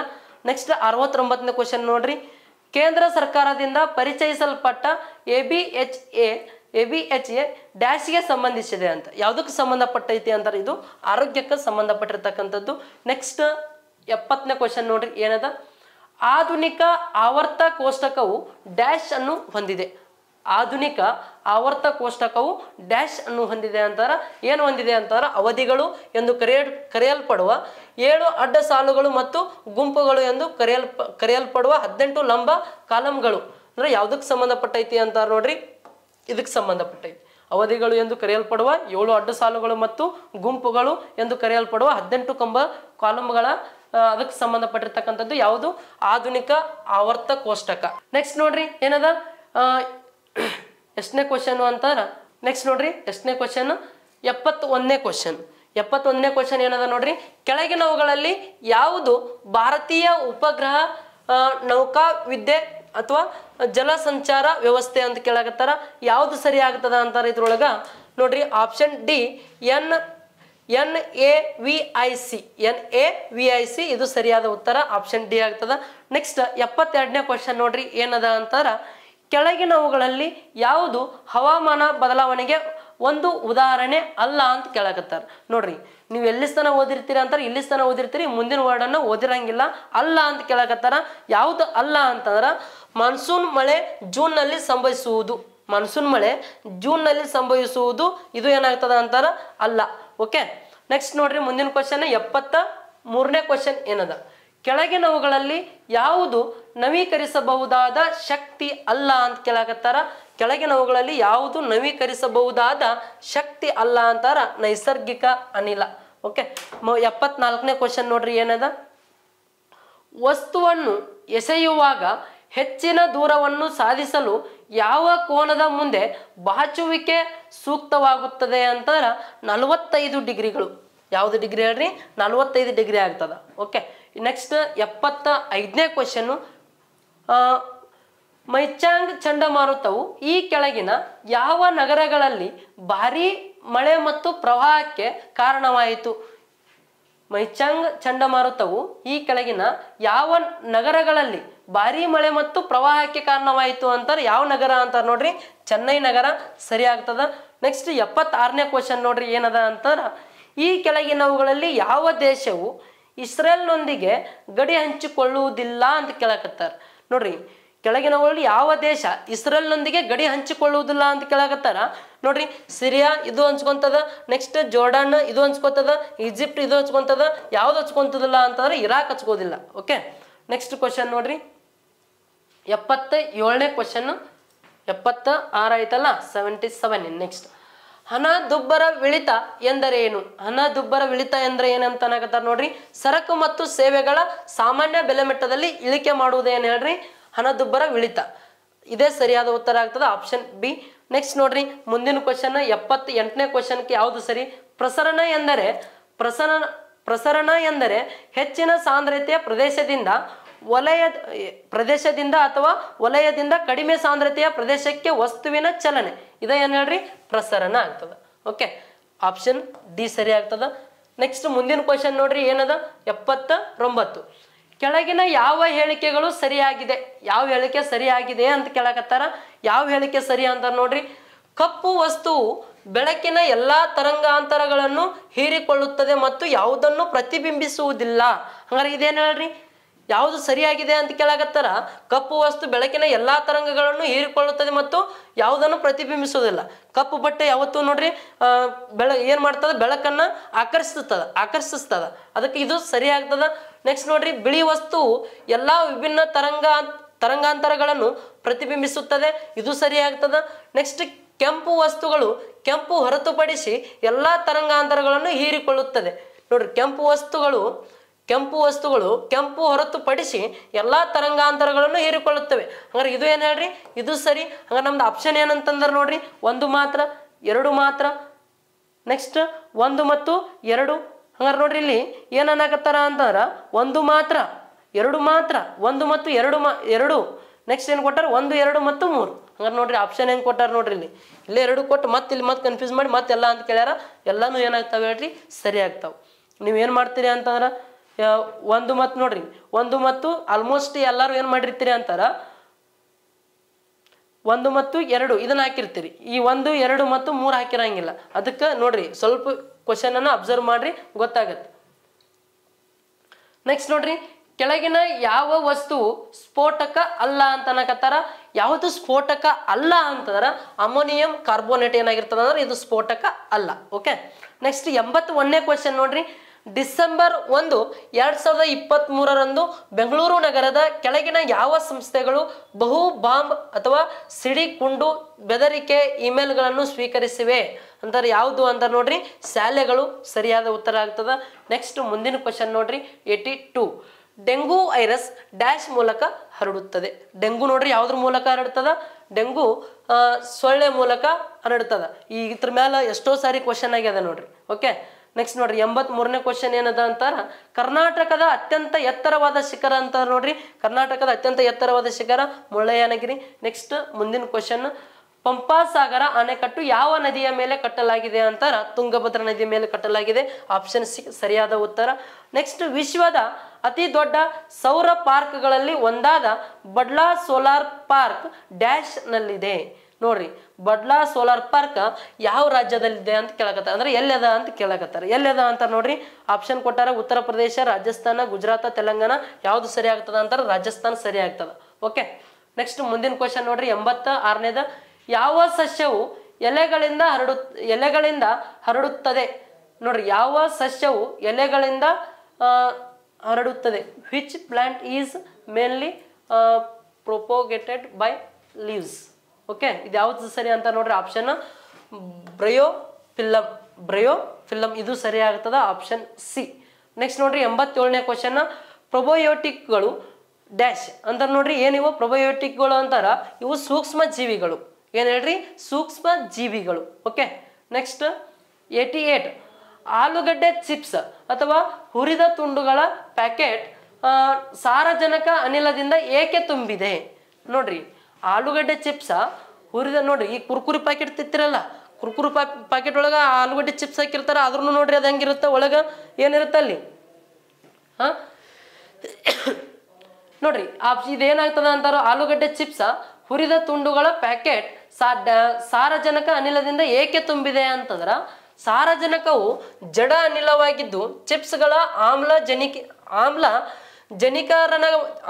S1: ನೆಕ್ಸ್ಟ್ ಅರವತ್ತೊಂಬತ್ತನೇ ಕ್ವಶನ್ ನೋಡ್ರಿ ಕೇಂದ್ರ ಸರ್ಕಾರದಿಂದ ಪರಿಚಯಿಸಲ್ಪಟ್ಟ A B H A A B H A ಡ್ಯಾಶ್ಗೆ ಸಂಬಂಧಿಸಿದೆ ಅಂತ ಯಾವುದಕ್ಕೆ ಸಂಬಂಧಪಟ್ಟೈತಿ ಅಂತಾರೆ ಇದು ಆರೋಗ್ಯಕ್ಕೆ ಸಂಬಂಧಪಟ್ಟಿರ್ತಕ್ಕಂಥದ್ದು ನೆಕ್ಸ್ಟ್ ಎಪ್ಪತ್ತನೇ ಕ್ವಶನ್ ನೋಡ್ರಿ ಏನದ ಆಧುನಿಕ ಆವರ್ತ ಕೋಷ್ಟಕವು ಡ್ಯಾಶ್ ಅನ್ನು ಹೊಂದಿದೆ ಆಧುನಿಕ ಆವರ್ತ ಕೋಷ್ಟಕವು ಡ್ಯಾಶ್ ಅನ್ನು ಹೊಂದಿದೆ ಅಂತಾರ ಏನು ಹೊಂದಿದೆ ಅಂತಾರ ಅವಧಿಗಳು ಎಂದು ಕರೆಯ ಕರೆಯಲ್ಪಡುವ ಏಳು ಅಡ್ಡ ಸಾಲುಗಳು ಮತ್ತು ಗುಂಪುಗಳು ಎಂದು ಕರೆಯಲ್ಪ ಕರೆಯಲ್ಪಡುವ ಹದಿನೆಂಟು ಲಂಬ ಕಾಲಂಗಳು ಅಂದರೆ ಯಾವುದಕ್ಕೆ ಸಂಬಂಧಪಟ್ಟೈತಿ ಅಂತಾರೆ ನೋಡ್ರಿ ಇದಕ್ಕೆ ಸಂಬಂಧಪಟ್ಟೈತಿ ಅವಧಿಗಳು ಎಂದು ಕರೆಯಲ್ಪಡುವ ಏಳು ಅಡ್ಡ ಸಾಲುಗಳು ಮತ್ತು ಗುಂಪುಗಳು ಎಂದು ಕರೆಯಲ್ಪಡುವ ಹದಿನೆಂಟು ಕಂಬ ಕಾಲಮ್ಗಳ ಅದಕ್ಕೆ ಸಂಬಂಧಪಟ್ಟಿರ್ತಕ್ಕಂಥದ್ದು ಯಾವುದು ಆಧುನಿಕ ಆವರ್ತ ಕೋಷ್ಟಕ ನೆಕ್ಸ್ಟ್ ನೋಡ್ರಿ ಏನದ ಎಷ್ಟನೇ ಕ್ವಶನ್ ಅಂತಾರ ನೆಕ್ಸ್ಟ್ ನೋಡ್ರಿ ಎಷ್ಟನೇ ಕ್ವಶನ್ ಎಪ್ಪತ್ತೊಂದನೇ ಕ್ವಶನ್ ಎಪ್ಪತ್ತೊಂದನೇ ಕ್ವಶನ್ ಏನದ ನೋಡ್ರಿ ಕೆಳಗಿನವುಗಳಲ್ಲಿ ಯಾವುದು ಭಾರತೀಯ ಉಪಗ್ರಹ ನೌಕಾ ವಿದ್ಯೆ ಅಥವಾ ಜಲ ಸಂಚಾರ ವ್ಯವಸ್ಥೆ ಅಂತ ಕೇಳಾಕತ್ತಾರ ಯಾವ್ದು ಸರಿ ಆಗ್ತದ ಅಂತಾರ ಇದ್ರೊಳಗೆ ನೋಡ್ರಿ option D N N A V I C N A V I C ಇದು ಸರಿಯಾದ ಉತ್ತರ ಆಪ್ಷನ್ ಡಿ ಆಗ್ತದ ನೆಕ್ಸ್ಟ್ ಎಪ್ಪತ್ತೆರಡನೇ ಕ್ವಶನ್ ನೋಡ್ರಿ ಏನದ ಅಂತಾರ ಕೆಳಗಿನವುಗಳಲ್ಲಿ ಯಾವುದು ಹವಾಮಾನ ಬದಲಾವಣೆಗೆ ಒಂದು ಉದಾಹರಣೆ ಅಲ್ಲ ಅಂತ ಕೇಳಕತ್ತಾರ ನೋಡ್ರಿ ನೀವು ಎಲ್ಲಿ ಸ್ಥಾನ ಓದಿರ್ತೀರ ಅಂತಾರೆ ಇಲ್ಲಿ ಸ್ಥಾನ ಓದಿರ್ತೀರಿ ಮುಂದಿನ ವರ್ಡನ್ನು ಓದಿರಂಗಿಲ್ಲ ಅಲ್ಲ ಅಂತ ಕೇಳಕತ್ತಾರ ಯಾವುದು ಅಲ್ಲ ಅಂತಂದ್ರೆ ಮಾನ್ಸೂನ್ ಮಳೆ ಜೂನ್ನಲ್ಲಿ ಸಂಭವಿಸುವುದು ಮಾನ್ಸೂನ್ ಮಳೆ ಜೂನ್ನಲ್ಲಿ ಸಂಭವಿಸುವುದು ಇದು ಏನಾಗ್ತದ ಅಂತಾರ ಅಲ್ಲ ಓಕೆ ನೆಕ್ಸ್ಟ್ ನೋಡ್ರಿ ಮುಂದಿನ ಕ್ವಶನ್ ಎಪ್ಪತ್ತ ಮೂರನೇ ಕ್ವಶನ್ ಏನದ ಕೆಳಗಿನವುಗಳಲ್ಲಿ ಯಾವುದು ನವೀಕರಿಸಬಹುದಾದ ಶಕ್ತಿ ಅಲ್ಲ ಅಂತ ಕೇಳಾಕತ್ತಾರ ಕೆಳಗಿನವುಗಳಲ್ಲಿ ಯಾವುದು ನವೀಕರಿಸಬಹುದಾದ ಶಕ್ತಿ ಅಲ್ಲ ಅಂತಾರ ನೈಸರ್ಗಿಕ ಅನಿಲ ಓಕೆ ಎಪ್ಪತ್ನಾಲ್ಕನೇ ಕ್ವಶನ್ ನೋಡ್ರಿ ಏನದ ವಸ್ತುವನ್ನು ಎಸೆಯುವಾಗ ಹೆಚ್ಚಿನ ದೂರವನ್ನು ಸಾಧಿಸಲು ಯಾವ ಕೋನದ ಮುಂದೆ ಬಾಚುವಿಕೆ ಸೂಕ್ತವಾಗುತ್ತದೆ ಅಂತಂದ್ರೆ ನಲವತ್ತೈದು ಡಿಗ್ರಿಗಳು ಯಾವುದು ಡಿಗ್ರಿ ಹೇಳ್ರಿ ನಲವತ್ತೈದು ಡಿಗ್ರಿ ಆಗ್ತದ ಓಕೆ ನೆಕ್ಸ್ಟ್ ಎಪ್ಪತ್ತ ಐದನೇ ಕ್ವಶನ್ನು ಮೈಚಾಂಗ್ ಚಂಡಮಾರುತವು ಈ ಕೆಳಗಿನ ಯಾವ ನಗರಗಳಲ್ಲಿ ಭಾರಿ ಮಳೆ ಮತ್ತು ಪ್ರವಾಹಕ್ಕೆ ಕಾರಣವಾಯಿತು ಮೈಚಾಂಗ್ ಚಂಡಮಾರುತವು ಈ ಕೆಳಗಿನ ಯಾವ ನಗರಗಳಲ್ಲಿ ಭಾರಿ ಮಳೆ ಮತ್ತು ಪ್ರವಾಹಕ್ಕೆ ಕಾರಣವಾಯಿತು ಅಂತಾರೆ ಯಾವ ನಗರ ಅಂತಾರೆ ನೋಡ್ರಿ ಚೆನ್ನೈ ನಗರ ಸರಿ ಆಗ್ತದ ನೆಕ್ಸ್ಟ್ ಎಪ್ಪತ್ತಾರನೇ ಕ್ವಶನ್ ನೋಡ್ರಿ ಏನದ ಅಂತಾರೆ ಈ ಕೆಳಗಿನವುಗಳಲ್ಲಿ ಯಾವ ದೇಶವು ಇಸ್ರೇಲ್ನೊಂದಿಗೆ ಗಡಿ ಹಂಚಿಕೊಳ್ಳುವುದಿಲ್ಲ ಅಂತ ಕೇಳಕತ್ತಾರೆ ನೋಡ್ರಿ ಕೆಳಗಿನವರಲ್ಲಿ ಯಾವ ದೇಶ ಇಸ್ರೇಲ್ನೊಂದಿಗೆ ಗಡಿ ಹಂಚಿಕೊಳ್ಳುವುದಿಲ್ಲ ಅಂತ ಕೇಳಾಕತ್ತಾರ ನೋಡ್ರಿ ಸಿರಿಯಾ ಇದು ಹಂಚ್ಕೊಂತದ ನೆಕ್ಸ್ಟ್ ಜೋರ್ಡಾನ್ ಇದು ಹಂಚ್ಕೊತದ ಈಜಿಪ್ಟ್ ಇದು ಹಂಚ್ಕೊಂತದ ಯಾವ್ದು ಹಚ್ಕೊಂತದಿಲ್ಲ ಅಂತಂದ್ರೆ ಇರಾಕ್ ಹಚ್ಕೋದಿಲ್ಲ ಓಕೆ ನೆಕ್ಸ್ಟ್ ಕ್ವಶನ್ ನೋಡ್ರಿ ಎಪ್ಪತ್ತ ಏಳನೇ ಕ್ವಶನ್ ಎಪ್ಪತ್ತ ಆರ್ ಆಯ್ತಲ್ಲ ಸೆವೆಂಟಿ ಸೆವೆನ್ ನೆಕ್ಸ್ಟ್ ಹಣ ದುಬ್ಬರ ವಿಳಿತ ಎಂದರೆ ಏನು ಹಣ ದುಬ್ಬರ ವಿಳಿತ ಎಂದ್ರೆ ಏನಂತ ನೋಡ್ರಿ ಸರಕು ಮತ್ತು ಸೇವೆಗಳ ಸಾಮಾನ್ಯ ಬೆಲೆ ಮಟ್ಟದಲ್ಲಿ ಇಳಿಕೆ ಮಾಡುವುದೇನು ಹೇಳ್ರಿ ಹಣದುಬ್ಬರ ಇಳಿತ ಇದೇ ಸರಿಯಾದ ಉತ್ತರ ಆಗ್ತದೆ ಆಪ್ಷನ್ ಬಿ ನೆಕ್ಸ್ಟ್ ನೋಡ್ರಿ ಮುಂದಿನ ಕ್ವಶನ್ ಎಪ್ಪತ್ತ ಎಂಟನೇ ಕ್ವಶನ್ಗೆ ಯಾವುದು ಸರಿ ಪ್ರಸರಣ ಎಂದರೆ ಪ್ರಸರಣ ಪ್ರಸರಣ ಎಂದರೆ ಹೆಚ್ಚಿನ ಸಾಂದ್ರತೆಯ ಪ್ರದೇಶದಿಂದ ವಲಯ ಪ್ರದೇಶದಿಂದ ಅಥವಾ ವಲಯದಿಂದ ಕಡಿಮೆ ಸಾಂದ್ರತೆಯ ಪ್ರದೇಶಕ್ಕೆ ವಸ್ತುವಿನ ಚಲನೆ ಇದ ಏನು ಹೇಳ್ರಿ ಪ್ರಸರಣ ಆಗ್ತದೆ ಓಕೆ ಆಪ್ಷನ್ ಡಿ ಸರಿ ಆಗ್ತದೆ ನೆಕ್ಸ್ಟ್ ಮುಂದಿನ ಕ್ವಶನ್ ನೋಡ್ರಿ ಏನದ ಎಪ್ಪತ್ತ ಒಂಬತ್ತು ಕೆಳಗಿನ ಯಾವ ಹೇಳಿಕೆಗಳು ಸರಿಯಾಗಿದೆ ಯಾವ ಹೇಳಿಕೆ ಸರಿಯಾಗಿದೆ ಅಂತ ಕೇಳಕತ್ತಾರ ಯಾವ ಹೇಳಿಕೆ ಸರಿ ಅಂತ ನೋಡ್ರಿ ಕಪ್ಪು ವಸ್ತು ಬೆಳಕಿನ ಎಲ್ಲಾ ತರಂಗಾಂತರಗಳನ್ನು ಹೀರಿಕೊಳ್ಳುತ್ತದೆ ಮತ್ತು ಯಾವುದನ್ನು ಪ್ರತಿಬಿಂಬಿಸುವುದಿಲ್ಲ ಹಂಗಾರೆ ಇದೇನು ಹೇಳ್ರಿ ಯಾವುದು ಸರಿಯಾಗಿದೆ ಅಂತ ಕೇಳಾಗತ್ತಾರ ಕಪ್ಪು ವಸ್ತು ಬೆಳಕಿನ ಎಲ್ಲ ತರಂಗಗಳನ್ನು ಹೀರಿಕೊಳ್ಳುತ್ತದೆ ಮತ್ತು ಯಾವುದನ್ನು ಪ್ರತಿಬಿಂಬಿಸುವುದಿಲ್ಲ ಕಪ್ಪು ಬಟ್ಟೆ ಯಾವತ್ತೂ ನೋಡ್ರಿ ಬೆಳ ಏನು ಮಾಡ್ತದ ಬೆಳಕನ್ನು ಆಕರ್ಷಿಸ್ತದ ಆಕರ್ಷಿಸ್ತದ ಅದಕ್ಕೆ ಇದು ಸರಿಯಾಗ್ತದ ನೆಕ್ಸ್ಟ್ ನೋಡ್ರಿ ಬಿಳಿ ವಸ್ತು ಎಲ್ಲ ವಿಭಿನ್ನ ತರಂಗ ತರಂಗಾಂತರಗಳನ್ನು ಪ್ರತಿಬಿಂಬಿಸುತ್ತದೆ ಇದು ಸರಿಯಾಗ್ತದ ನೆಕ್ಸ್ಟ್ ಕೆಂಪು ವಸ್ತುಗಳು ಕೆಂಪು ಹೊರತುಪಡಿಸಿ ಎಲ್ಲ ತರಂಗಾಂತರಗಳನ್ನು ಹೀರಿಕೊಳ್ಳುತ್ತದೆ ನೋಡ್ರಿ ಕೆಂಪು ವಸ್ತುಗಳು ಕೆಂಪು ವಸ್ತುಗಳು ಕೆಂಪು ಹೊರತುಪಡಿಸಿ ಎಲ್ಲ ತರಂಗಾಂತರಗಳನ್ನು ಹೀರಿಕೊಳ್ಳುತ್ತವೆ ಹಂಗಾರೆ ಇದು ಏನು ಹೇಳ್ರಿ ಇದು ಸರಿ ಹಂಗಾರೆ ನಮ್ದು ಆಪ್ಷನ್ ಏನಂತಂದ್ರೆ ನೋಡ್ರಿ ಒಂದು ಮಾತ್ರ ಎರಡು ಮಾತ್ರ ನೆಕ್ಸ್ಟ್ ಒಂದು ಮತ್ತು ಎರಡು ಹಂಗಾರೆ ನೋಡ್ರಿ ಇಲ್ಲಿ ಏನು ಅಂತಂದ್ರೆ ಒಂದು ಮಾತ್ರ ಎರಡು ಮಾತ್ರ ಒಂದು ಮತ್ತು ಎರಡು ಮಾ ಎರಡು ನೆಕ್ಸ್ಟ್ ಏನು ಕೊಟ್ಟಾರ ಒಂದು ಎರಡು ಮತ್ತು ಮೂರು ಹಂಗಾರೆ ನೋಡ್ರಿ ಆಪ್ಷನ್ ಏನು ಕೊಟ್ಟಾರ ನೋಡ್ರಿ ಇಲ್ಲಿ ಇಲ್ಲೇ ಎರಡು ಕೊಟ್ಟು ಮತ್ತೆ ಇಲ್ಲಿ ಮತ್ತೆ ಕನ್ಫ್ಯೂಸ್ ಮಾಡಿ ಮತ್ತೆಲ್ಲ ಅಂತ ಕೇಳ್ಯಾರ ಎಲ್ಲನೂ ಏನಾಗ್ತಾವೆ ಹೇಳ್ರಿ ಸರಿ ಆಗ್ತಾವೆ ನೀವೇನು ಮಾಡ್ತೀರಿ ಅಂತಂದ್ರೆ ಒಂದು ಮತ್ತು ನೋಡ್ರಿ ಒಂದು ಮತ್ತು ಆಲ್ಮೋಸ್ಟ್ ಎಲ್ಲರೂ ಏನು ಮಾಡಿರ್ತೀರಿ ಅಂತಾರ ಒಂದು ಮತ್ತು ಎರಡು ಇದನ್ನ ಹಾಕಿರ್ತೀರಿ ಈ ಒಂದು ಎರಡು ಮತ್ತು ಮೂರು ಹಾಕಿರಂಗಿಲ್ಲ ಅದಕ್ಕೆ ನೋಡ್ರಿ ಸ್ವಲ್ಪ ಕ್ವಶನನ್ನು ಅಬ್ಸರ್ವ್ ಮಾಡ್ರಿ ಗೊತ್ತಾಗತ್ತೆ ನೆಕ್ಸ್ಟ್ ನೋಡ್ರಿ ಕೆಳಗಿನ ಯಾವ ವಸ್ತು ಸ್ಫೋಟಕ ಅಲ್ಲ ಅಂತ ಅನ್ನಕತ್ತಾರ ಯಾವುದು ಸ್ಫೋಟಕ ಅಲ್ಲ ಅಂತಂದ್ರ ಅಮೋನಿಯಂ ಕಾರ್ಬೋನೇಟ್ ಏನಾಗಿರ್ತದ ಅಂದ್ರೆ ಇದು ಸ್ಫೋಟಕ ಅಲ್ಲ ಓಕೆ ನೆಕ್ಸ್ಟ್ ಎಂಬತ್ತು ಒಂದನೇ ಕ್ವಶನ್ ನೋಡ್ರಿ ಡಿಸೆಂಬರ್ ಒಂದು ಎರಡ್ ಸಾವಿರದ ಇಪ್ಪತ್ತ್ ಮೂರರಂದು ಬೆಂಗಳೂರು ನಗರದ ಕೆಳಗಿನ ಯಾವ ಸಂಸ್ಥೆಗಳು ಬಹು ಬಾಂಬ್ ಅಥವಾ ಸಿಡಿ ಕುಂಡು ಬೆದರಿಕೆ ಇಮೇಲ್ಗಳನ್ನು ಸ್ವೀಕರಿಸಿವೆ ಅಂದರೆ ಯಾವುದು ಅಂತ ನೋಡ್ರಿ ಶಾಲೆಗಳು ಸರಿಯಾದ ಉತ್ತರ ಆಗ್ತದೆ ನೆಕ್ಸ್ಟ್ ಮುಂದಿನ ಕ್ವಶನ್ ನೋಡ್ರಿ eighty two dengue virus dash ಮೂಲಕ ಹರಡುತ್ತದೆ ಡೆಂಗು ನೋಡ್ರಿ ಯಾವುದ್ರ ಮೂಲಕ ಹರಡುತ್ತದೆ ಡೆಂಗು ಸೊಳ್ಳೆ ಮೂಲಕ ಈ ಇದ್ರ ಮೇಲೆ ಎಷ್ಟೋ ಸಾರಿ ಕ್ವಶನ್ ಆಗ್ಯದ ನೋಡ್ರಿ ಓಕೆ ನೆಕ್ಸ್ಟ್ ನೋಡ್ರಿ ಎಂಬತ್ ಮೂರನೇ ಕ್ವಶನ್ ಏನದ ಅಂತಾರ ಕರ್ನಾಟಕದ ಅತ್ಯಂತ ಎತ್ತರವಾದ ಶಿಖರ ಅಂತ ನೋಡ್ರಿ ಕರ್ನಾಟಕದ ಅತ್ಯಂತ ಎತ್ತರವಾದ ಶಿಖರ ಮುಳ್ಳಯ್ಯನಗಿರಿ ನೆಕ್ಸ್ಟ್ ಮುಂದಿನ ಕ್ವಶನ್ ಪಂಪಾಸಾಗರ ಅಣೆಕಟ್ಟು ಯಾವ ನದಿಯ ಮೇಲೆ ಕಟ್ಟಲಾಗಿದೆ ಅಂತಾರ ತುಂಗಭದ್ರಾ ನದಿಯ ಮೇಲೆ ಕಟ್ಟಲಾಗಿದೆ ಆಪ್ಷನ್ ಸಿ ಸರಿಯಾದ ಉತ್ತರ ನೆಕ್ಸ್ಟ್ ವಿಶ್ವದ ಅತಿ ದೊಡ್ಡ ಸೌರ ಪಾರ್ಕ್ಗಳಲ್ಲಿ ಒಂದಾದ ಬಡ್ಲಾ ಸೋಲಾರ್ ಪಾರ್ಕ್ ಡ್ಯಾಶ್ ನಲ್ಲಿದೆ ನೋಡ್ರಿ ಬಡ್ಲಾ ಸೋಲಾರ್ ಪಾರ್ಕ್ ಯಾವ ರಾಜ್ಯದಲ್ಲಿದೆ ಅಂತ ಕೇಳಕತ್ತಾರ ಅಂದ್ರೆ ಎಲ್ಲದ ಅಂತ ಕೇಳಕತ್ತಾರ ಎಲ್ಲದ ಅಂತ ನೋಡ್ರಿ ಆಪ್ಷನ್ ಕೊಟ್ಟಾರ ಉತ್ತರ ಪ್ರದೇಶ ರಾಜಸ್ಥಾನ ಗುಜರಾತ್ ತೆಲಂಗಾಣ ಯಾವ್ದು ಸರಿ ಆಗ್ತದ ಅಂತಾರೆ ರಾಜಸ್ಥಾನ ಸರಿ ಆಗ್ತದ ಓಕೆ ನೆಕ್ಸ್ಟ್ ಮುಂದಿನ ಕ್ವಶನ್ ನೋಡ್ರಿ ಎಂಬತ್ತ ಆರನೇದ ಯಾವ ಸಸ್ಯವು ಎಲೆಗಳಿಂದ ಹರಡು ಎಲೆಗಳಿಂದ ಹರಡುತ್ತದೆ ನೋಡ್ರಿ ಯಾವ ಸಸ್ಯವು ಎಲೆಗಳಿಂದ ಹರಡುತ್ತದೆ which plant is mainly propagated by leaves okay ಇದು ಯಾವ್ದು ಸರಿ ಅಂತ ನೋಡ್ರಿ ಆಪ್ಷನ್ ಬ್ರಯೋ ಫಿಲ್ಲಮ್ ಬ್ರಯೋ ಫಿಲ್ಲಮ್ ಇದು ಸರಿ ಆಗ್ತದ ಆಪ್ಷನ್ ಸಿ ನೆಕ್ಸ್ಟ್ ನೋಡ್ರಿ ಎಂಬತ್ತೇಳನೇ ಕ್ವಶನ್ ಪ್ರೊಬಯೋಟಿಕ್ಗಳು ಡ್ಯಾಶ್ ಅಂತ ನೋಡ್ರಿ ಏನಿವು ಪ್ರೊಬಯೋಟಿಕ್ಗಳು ಅಂತಾರ ಇವು ಸೂಕ್ಷ್ಮ ಜೀವಿಗಳು ಏನು ಹೇಳ್ರಿ ಸೂಕ್ಷ್ಮ ಜೀವಿಗಳು ಓಕೆ ನೆಕ್ಸ್ಟ್ ಏಟಿ ಏಟ್ ಆಲೂಗಡ್ಡೆ ಚಿಪ್ಸ್ ಅಥವಾ ಹುರಿದ ತುಂಡುಗಳ ಪ್ಯಾಕೆಟ್ ಸಾರಜನಕ ಅನಿಲದಿಂದ ಏಕೆ ತುಂಬಿದೆ ನೋಡ್ರಿ ಆಲೂಗಡ್ಡೆ ಚಿಪ್ಸ ಹುರಿದ ನೋಡ್ರಿ ಈ ಕುರ್ಕುರಿ ಪ್ಯಾಕೆಟ್ ತಿತ್ತಿರಲ್ಲ ಕುರ್ಕುರಿ ಪ್ಯಾಕ್ ಪ್ಯಾಕೆಟ್ ಒಳಗೆ ಆಲೂಗಡ್ಡೆ ಚಿಪ್ಸ್ ಹಾಕಿರ್ತಾರೆ ಆದ್ರೂ ನೋಡ್ರಿ ಅದು ಹೆಂಗಿರುತ್ತೆ ಒಳಗೆ ಏನಿರುತ್ತೆ ಅಲ್ಲಿ ಹಾಂ ನೋಡ್ರಿ ಆ ಇದೇನಾಗ್ತದ ಅಂತಾರೋ ಆಲೂಗಡ್ಡೆ ಚಿಪ್ಸ ಹುರಿದ ತುಂಡುಗಳ ಪ್ಯಾಕೆಟ್ ಸಾರಜನಕ ಅನಿಲದಿಂದ ಏಕೆ ತುಂಬಿದೆ ಅಂತಂದ್ರೆ ಸಾರಜನಕವು ಜಡ ಅನಿಲವಾಗಿದ್ದು ಚಿಪ್ಸ್ಗಳ ಆಮ್ಲಜನಿಕ ಆಮ್ಲ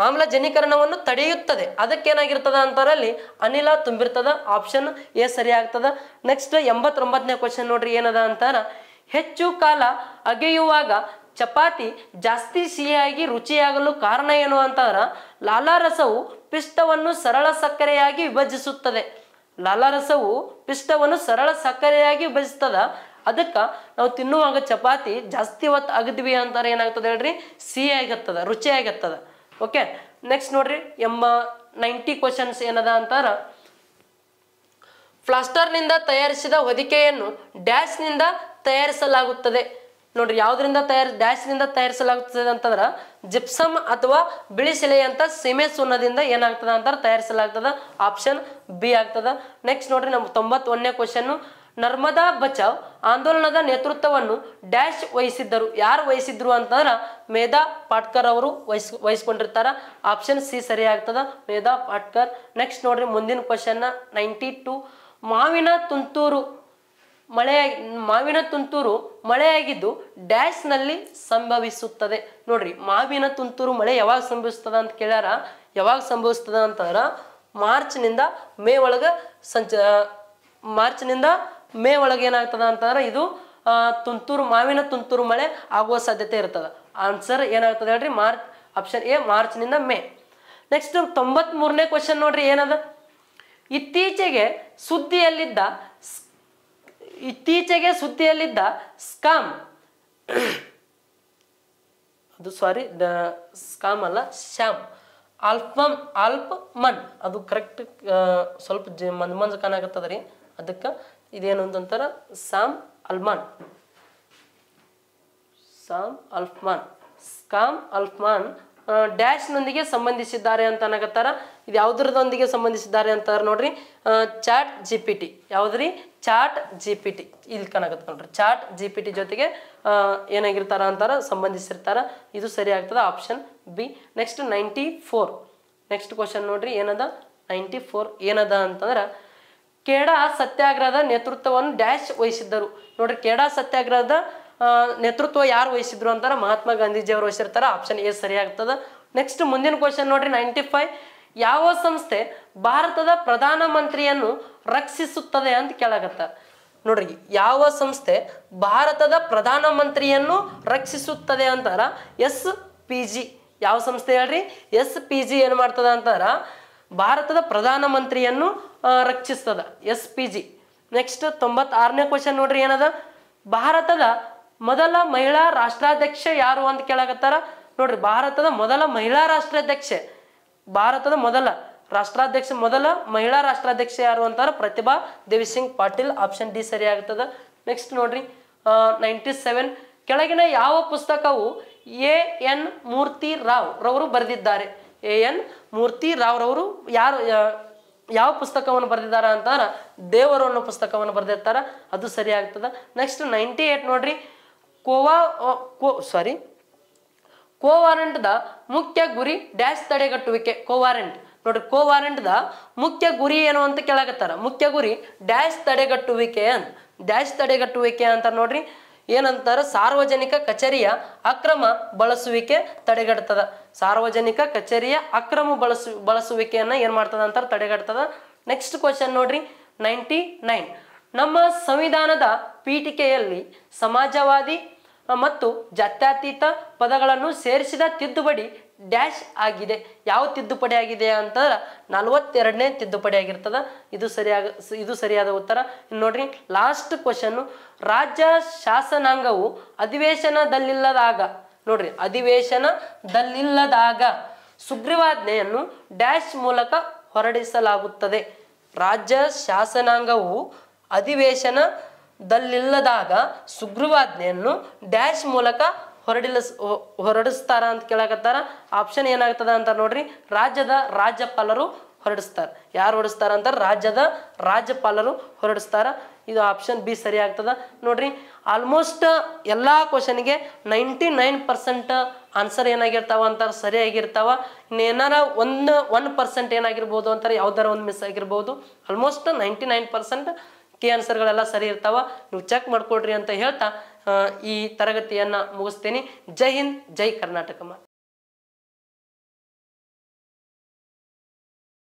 S1: ಆಮ್ಲ ಜನೀಕರಣವನ್ನು ತಡೆಯುತ್ತದೆ ಅದಕ್ಕೇನಾಗಿರ್ತದ ಅಂತಾರಲ್ಲಿ ಅನಿಲ ತುಂಬಿರ್ತದ ಆಪ್ಷನ್ ಎ ಸರಿ ಆಗ್ತದ ನೆಕ್ಸ್ಟ್ ಎಂಬತ್ತೊಂಬತ್ತನೇ ಕ್ವಶನ್ ನೋಡ್ರಿ ಏನದ ಅಂತಾರ ಹೆಚ್ಚು ಕಾಲ ಅಗೆಯುವಾಗ ಚಪಾತಿ ಜಾಸ್ತಿ ಸಿಹಿಯಾಗಿ ರುಚಿಯಾಗಲು ಕಾರಣ ಏನು ಅಂತಂದ್ರೆ ಲಾಲಾರಸವು ಪಿಷ್ಟವನ್ನು ಸರಳ ಸಕ್ಕರೆಯಾಗಿ ವಿಭಜಿಸುತ್ತದೆ ಲಾಲಾರಸವು ಪಿಷ್ಟವನ್ನು ಸರಳ ಸಕ್ಕರೆಯಾಗಿ ವಿಭಜಿಸ್ತದ ಅದಕ್ಕೆ ನಾವು ತಿನ್ನುವಾಗ ಚಪಾತಿ ಜಾಸ್ತಿ ಹೊತ್ತು ಅಗದ್ವಿ ಅಂತಾರೆ ಏನಾಗ್ತದೆ ಹೇಳ್ರಿ ಸಿಹಿ ಆಗತ್ತದ ರುಚಿ ಆಗತ್ತದ ಓಕೆ ನೆಕ್ಸ್ಟ್ ನೋಡ್ರಿ ಎಂಬ ನೈಂಟಿ ಕ್ವಶನ್ಸ್ ಏನದ ಅಂತಾರ ಪ್ಲಾಸ್ಟರ್ನಿಂದ ತಯಾರಿಸಿದ ಹೊದಿಕೆಯನ್ನು ನಿಂದ ತಯಾರಿಸಲಾಗುತ್ತದೆ ನೋಡ್ರಿ ಯಾವ್ದ್ರಿಂದ ತಯಾರಿ ನಿಂದ ತಯಾರಿಸಲಾಗುತ್ತದೆ ಅಂತಂದ್ರೆ ಜಿಪ್ಸಮ್ ಅಥವಾ ಬಿಳಿ ಸಿಲೆಯಂತ ಸೀಮೆ ಸುಣ್ಣದಿಂದ ಏನಾಗ್ತದ ಅಂತಾರ ತಯಾರಿಸಲಾಗ್ತದ ಆಪ್ಷನ್ ಬಿ ಆಗ್ತದ ನೆಕ್ಸ್ಟ್ ನೋಡ್ರಿ ನಮ್ಗೆ ತೊಂಬತ್ತೊಂದನೇ ಕ್ವಶನ್ನು ನರ್ಮದಾ ಬಚಾವ್ ಆಂದೋಲನದ ನೇತೃತ್ವವನ್ನು ಡ್ಯಾಶ್ ವಹಿಸಿದ್ದರು ಯಾರು ವಹಿಸಿದ್ರು ಅಂತಂದ್ರೆ ಮೇಧಾ ಪಾಟ್ಕರ್ ಅವರು ವಹಿಸ್ ವಹಿಸ್ಕೊಂಡಿರ್ತಾರ ಆಪ್ಷನ್ ಸಿ ಸರಿ ಆಗ್ತದ ಮೇಧಾ ಪಾಟ್ಕರ್ ನೆಕ್ಸ್ಟ್ ನೋಡ್ರಿ ಮುಂದಿನ ಕ್ವಶನ್ ನೈಂಟಿ ಟು ಮಾವಿನ ತುಂತೂರು ಮಳೆಯಾಗಿ ಮಾವಿನ ತುಂತೂರು ಮಳೆಯಾಗಿದ್ದು ಡ್ಯಾಶ್ನಲ್ಲಿ ಸಂಭವಿಸುತ್ತದೆ ನೋಡ್ರಿ ಮಾವಿನ ತುಂತೂರು ಮಳೆ ಯಾವಾಗ ಸಂಭವಿಸ್ತದ ಅಂತ ಕೇಳ್ಯಾರ ಯಾವಾಗ ಸಂಭವಿಸ್ತದ ಅಂತಂದ್ರೆ ಮಾರ್ಚ್ನಿಂದ ಮೇ ಒಳಗೆ ಸಂಚ ಮಾರ್ಚ್ನಿಂದ ಮೇ ಒಳಗೆ ಏನಾಗ್ತದ ಅಂತಂದ್ರೆ ಇದು ತುಂತುರು ಮಾವಿನ ತುಂತುರು ಮಳೆ ಆಗುವ ಸಾಧ್ಯತೆ ಇರ್ತದೆ ಆನ್ಸರ್ ಏನಾಗ್ತದೆ ಹೇಳ್ರಿ ಮಾರ್ಚ್ ಆಪ್ಷನ್ ಎ ಮಾರ್ಚ್ನಿಂದ ಮೇ ನೆಕ್ಸ್ಟ್ ತೊಂಬತ್ ಮೂರನೇ ಕ್ವಶನ್ ನೋಡ್ರಿ ಏನದ ಇತ್ತೀಚೆಗೆ ಸುದ್ದಿಯಲ್ಲಿದ್ದ ಇತ್ತೀಚೆಗೆ ಸುದ್ದಿಯಲ್ಲಿದ್ದ ಸ್ಕಾಮ್ ಅದು ಸಾರಿ ಸ್ಕಾಮ್ ಅಲ್ಲ ಶ್ಯಾಮ್ ಆಲ್ಫಮ್ ಆಲ್ಪ್ ಮನ್ ಅದು ಕರೆಕ್ಟ್ ಸ್ವಲ್ಪ ಜ ಮಂಜ್ ಮಂಜು ರೀ ಅದಕ್ಕೆ ಇದೇನು ಅಂತಾರ ಸಾಮ್ ಅಲ್ಮಾನ್ ಸಾಮ್ ಅಲ್ಫ್ಮಾನ್ ಸ್ಕಾಮ್ ಅಲ್ಫ್ಮಾನ್ ಡ್ಯಾಶ್ನೊಂದಿಗೆ ಸಂಬಂಧಿಸಿದ್ದಾರೆ ಅಂತ ಅನ್ನಕತ್ತಾರ ಇದು ಯಾವುದ್ರದೊಂದಿಗೆ ಸಂಬಂಧಿಸಿದ್ದಾರೆ ಅಂತಾರೆ ನೋಡ್ರಿ ಚಾಟ್ ಜಿ ಪಿ ಟಿ ಯಾವುದ್ರಿ ಚಾಟ್ ಜಿ ಪಿ ಟಿ ಇಲ್ಲಿ ಕನಕತ್ ನೋಡ್ರಿ ಚಾಟ್ ಜಿ ಪಿ ಟಿ ಜೊತೆಗೆ ಏನಾಗಿರ್ತಾರ ಅಂತಾರ ಸಂಬಂಧಿಸಿರ್ತಾರ ಇದು ಸರಿ ಆಗ್ತದ option B next ninety four next question ನೋಡ್ರಿ ಏನದ ನೈಂಟಿ ಫೋರ್ ಏನದ ಅಂತಂದ್ರೆ ಕೇಡಾ ಸತ್ಯಾಗ್ರಹದ ನೇತೃತ್ವವನ್ನು ಡ್ಯಾಶ್ ವಹಿಸಿದ್ದರು ನೋಡ್ರಿ ಕೇಡಾ ಸತ್ಯಾಗ್ರಹದ ನೇತೃತ್ವ ಯಾರು ವಹಿಸಿದ್ರು ಅಂತಾರೆ ಮಹಾತ್ಮ ಗಾಂಧೀಜಿ ಅವರು ವಹಿಸಿರ್ತಾರೆ ಆಪ್ಷನ್ ಎ ಸರಿಯಾಗ್ತದ ನೆಕ್ಸ್ಟ್ ಮುಂದಿನ ಕ್ವಶನ್ ನೋಡ್ರಿ ನೈಂಟಿ ಫೈವ್ ಯಾವ ಸಂಸ್ಥೆ ಭಾರತದ ಪ್ರಧಾನ ಮಂತ್ರಿಯನ್ನು ರಕ್ಷಿಸುತ್ತದೆ ಅಂತ ಕೇಳಾಗತ್ತ ನೋಡ್ರಿ ಯಾವ ಸಂಸ್ಥೆ ಭಾರತದ ಪ್ರಧಾನ ಮಂತ್ರಿಯನ್ನು ರಕ್ಷಿಸುತ್ತದೆ ಅಂತಾರ ಎಸ್ ಪಿ ಜಿ ಯಾವ ಸಂಸ್ಥೆ ಹೇಳ್ರಿ ಎಸ್ ಪಿ ಜಿ ಏನು ಮಾಡ್ತದೆ ಅಂತಾರ ಭಾರತದ ಮಂತ್ರಿಯನ್ನು ರಕ್ಷಿಸ್ತದ ಎಸ್ ಪಿ ಜಿ ನೆಕ್ಸ್ಟ್ ಆರನೇ ಕ್ವಶನ್ ನೋಡ್ರಿ ಏನದ ಭಾರತದ ಮೊದಲ ಮಹಿಳಾ ರಾಷ್ಟ್ರಾಧ್ಯಕ್ಷ ಯಾರು ಅಂತ ಕೇಳಾಕತ್ತಾರ ನೋಡ್ರಿ ಭಾರತದ ಮೊದಲ ಮಹಿಳಾ ರಾಷ್ಟ್ರಾಧ್ಯಕ್ಷೆ ಭಾರತದ ಮೊದಲ ರಾಷ್ಟ್ರಾಧ್ಯಕ್ಷ ಮೊದಲ ಮಹಿಳಾ ರಾಷ್ಟ್ರಾಧ್ಯಕ್ಷ ಯಾರು ಅಂತಾರ ಪ್ರತಿಭಾ ದೇವಿ ಸಿಂಗ್ ಪಾಟೀಲ್ ಆಪ್ಷನ್ ಡಿ ಸರಿ ನೆಕ್ಸ್ಟ್ ನೋಡ್ರಿ ನೈಂಟಿ ಸೆವೆನ್ ಕೆಳಗಿನ ಯಾವ ಪುಸ್ತಕವು ಎ ಎನ್ ಮೂರ್ತಿ ರಾವ್ ರವರು ಬರೆದಿದ್ದಾರೆ ಎ ಎನ್ ಮೂರ್ತಿ ರಾವ್ರವರು ಯಾರು ಯಾವ ಪುಸ್ತಕವನ್ನು ಬರೆದಿದ್ದಾರೆ ಅಂತಂದ್ರೆ ದೇವರು ಅನ್ನೋ ಪುಸ್ತಕವನ್ನು ಬರೆದಿರ್ತಾರೆ ಅದು ಸರಿ ಆಗ್ತದೆ ನೆಕ್ಸ್ಟ್ ನೈಂಟಿ ಏಟ್ ನೋಡ್ರಿ ಕೋವಾ ಕೋ ಸಾರಿ ದ ಮುಖ್ಯ ಗುರಿ ಡ್ಯಾಶ್ ತಡೆಗಟ್ಟುವಿಕೆ ಕೋವಾರೆಂಟ್ ನೋಡ್ರಿ ದ ಮುಖ್ಯ ಗುರಿ ಏನು ಅಂತ ಕೆಳಗತ್ತಾರ ಮುಖ್ಯ ಗುರಿ ಡ್ಯಾಶ್ ತಡೆಗಟ್ಟುವಿಕೆ ಅಂತ ಡ್ಯಾಶ್ ತಡೆಗಟ್ಟುವಿಕೆ ಅಂತ ನೋಡ್ರಿ ಏನಂತಾರೆ ಸಾರ್ವಜನಿಕ ಕಚೇರಿಯ ಅಕ್ರಮ ಬಳಸುವಿಕೆ ತಡೆಗಟ್ತದ ಸಾರ್ವಜನಿಕ ಕಚೇರಿಯ ಅಕ್ರಮ ಬಳಸು ಬಳಸುವಿಕೆಯನ್ನ ಏನ್ ಮಾಡ್ತದ ಅಂತ ತಡೆಗಟ್ತದ ನೆಕ್ಸ್ಟ್ ಕ್ವಶನ್ ನೋಡ್ರಿ ನೈಂಟಿ ನೈನ್ ನಮ್ಮ ಸಂವಿಧಾನದ ಪೀಠಿಕೆಯಲ್ಲಿ ಸಮಾಜವಾದಿ ಮತ್ತು ಜಾತ್ಯತೀತ ಪದಗಳನ್ನು ಸೇರಿಸಿದ ತಿದ್ದುಪಡಿ ಡ್ಯಾಶ್ ಆಗಿದೆ ಯಾವ ತಿದ್ದುಪಡಿ ಆಗಿದೆ ಅಂತಂದ್ರೆ ನಲವತ್ತೆರಡನೇ ತಿದ್ದುಪಡಿ ಆಗಿರ್ತದ ಇದು ಸರಿಯಾಗ ಇದು ಸರಿಯಾದ ಉತ್ತರ ಇನ್ನು ನೋಡ್ರಿ ಲಾಸ್ಟ್ ಕ್ವಶನ್ ರಾಜ್ಯ ಶಾಸನಾಂಗವು ಅಧಿವೇಶನದಲ್ಲಿಲ್ಲದಾಗ ನೋಡ್ರಿ ಅಧಿವೇಶನದಲ್ಲಿಲ್ಲದಾಗ ಸುಗ್ರೀವಾಜ್ಞೆಯನ್ನು ಡ್ಯಾಶ್ ಮೂಲಕ ಹೊರಡಿಸಲಾಗುತ್ತದೆ ರಾಜ್ಯ ಶಾಸನಾಂಗವು ಅಧಿವೇಶನದಲ್ಲಿಲ್ಲದಾಗ ಸುಗ್ರೀವಾಜ್ಞೆಯನ್ನು ಡ್ಯಾಶ್ ಮೂಲಕ ಹೊರಡಿಲ್ಲ ಹೊರಡಿಸ್ತಾರ ಅಂತ ಕೇಳಾಕತ್ತಾರ ಆಪ್ಷನ್ ಏನಾಗ್ತದ ಅಂತ ನೋಡ್ರಿ ರಾಜ್ಯದ ರಾಜ್ಯಪಾಲರು ಹೊರಡಿಸ್ತಾರ ಯಾರು ಹೊರಡಿಸ್ತಾರ ಅಂತ ರಾಜ್ಯದ ರಾಜ್ಯಪಾಲರು ಹೊರಡಿಸ್ತಾರ ಇದು ಆಪ್ಷನ್ ಬಿ ಸರಿ ಆಗ್ತದ ನೋಡ್ರಿ ಆಲ್ಮೋಸ್ಟ್ ಎಲ್ಲ ಕ್ವಶನ್ಗೆ ನೈಂಟಿ ನೈನ್ ಪರ್ಸೆಂಟ್ ಆನ್ಸರ್ ಏನಾಗಿರ್ತಾವ ಅಂತಾರೆ ಸರಿಯಾಗಿರ್ತಾವ ಇನ್ನೇನಾರ ಒಂದು ಒನ್ ಪರ್ಸೆಂಟ್ ಏನಾಗಿರ್ಬೋದು ಅಂತಾರೆ ಯಾವ್ದಾರ ಒಂದು ಮಿಸ್ ಆಗಿರ್ಬೋದು ಆಲ್ಮೋಸ್ಟ್ ನೈಂಟಿ ನೈನ್ ಪರ್ಸೆಂಟ್ ಕೆ ಆನ್ಸರ್ಗಳೆಲ್ಲ ಸರಿ ಇರ್ತಾವ ನೀವು ಚೆಕ್ ಮಾಡ್ಕೊಡ್ರಿ ಅಂತ ಹೇಳ್ತಾ ಈ ತರಗತಿಯನ್ನು ಮುಗಿಸ್ತೀನಿ ಜೈ ಹಿಂದ್ ಜೈ ಕರ್ನಾಟಕ ಮಾತ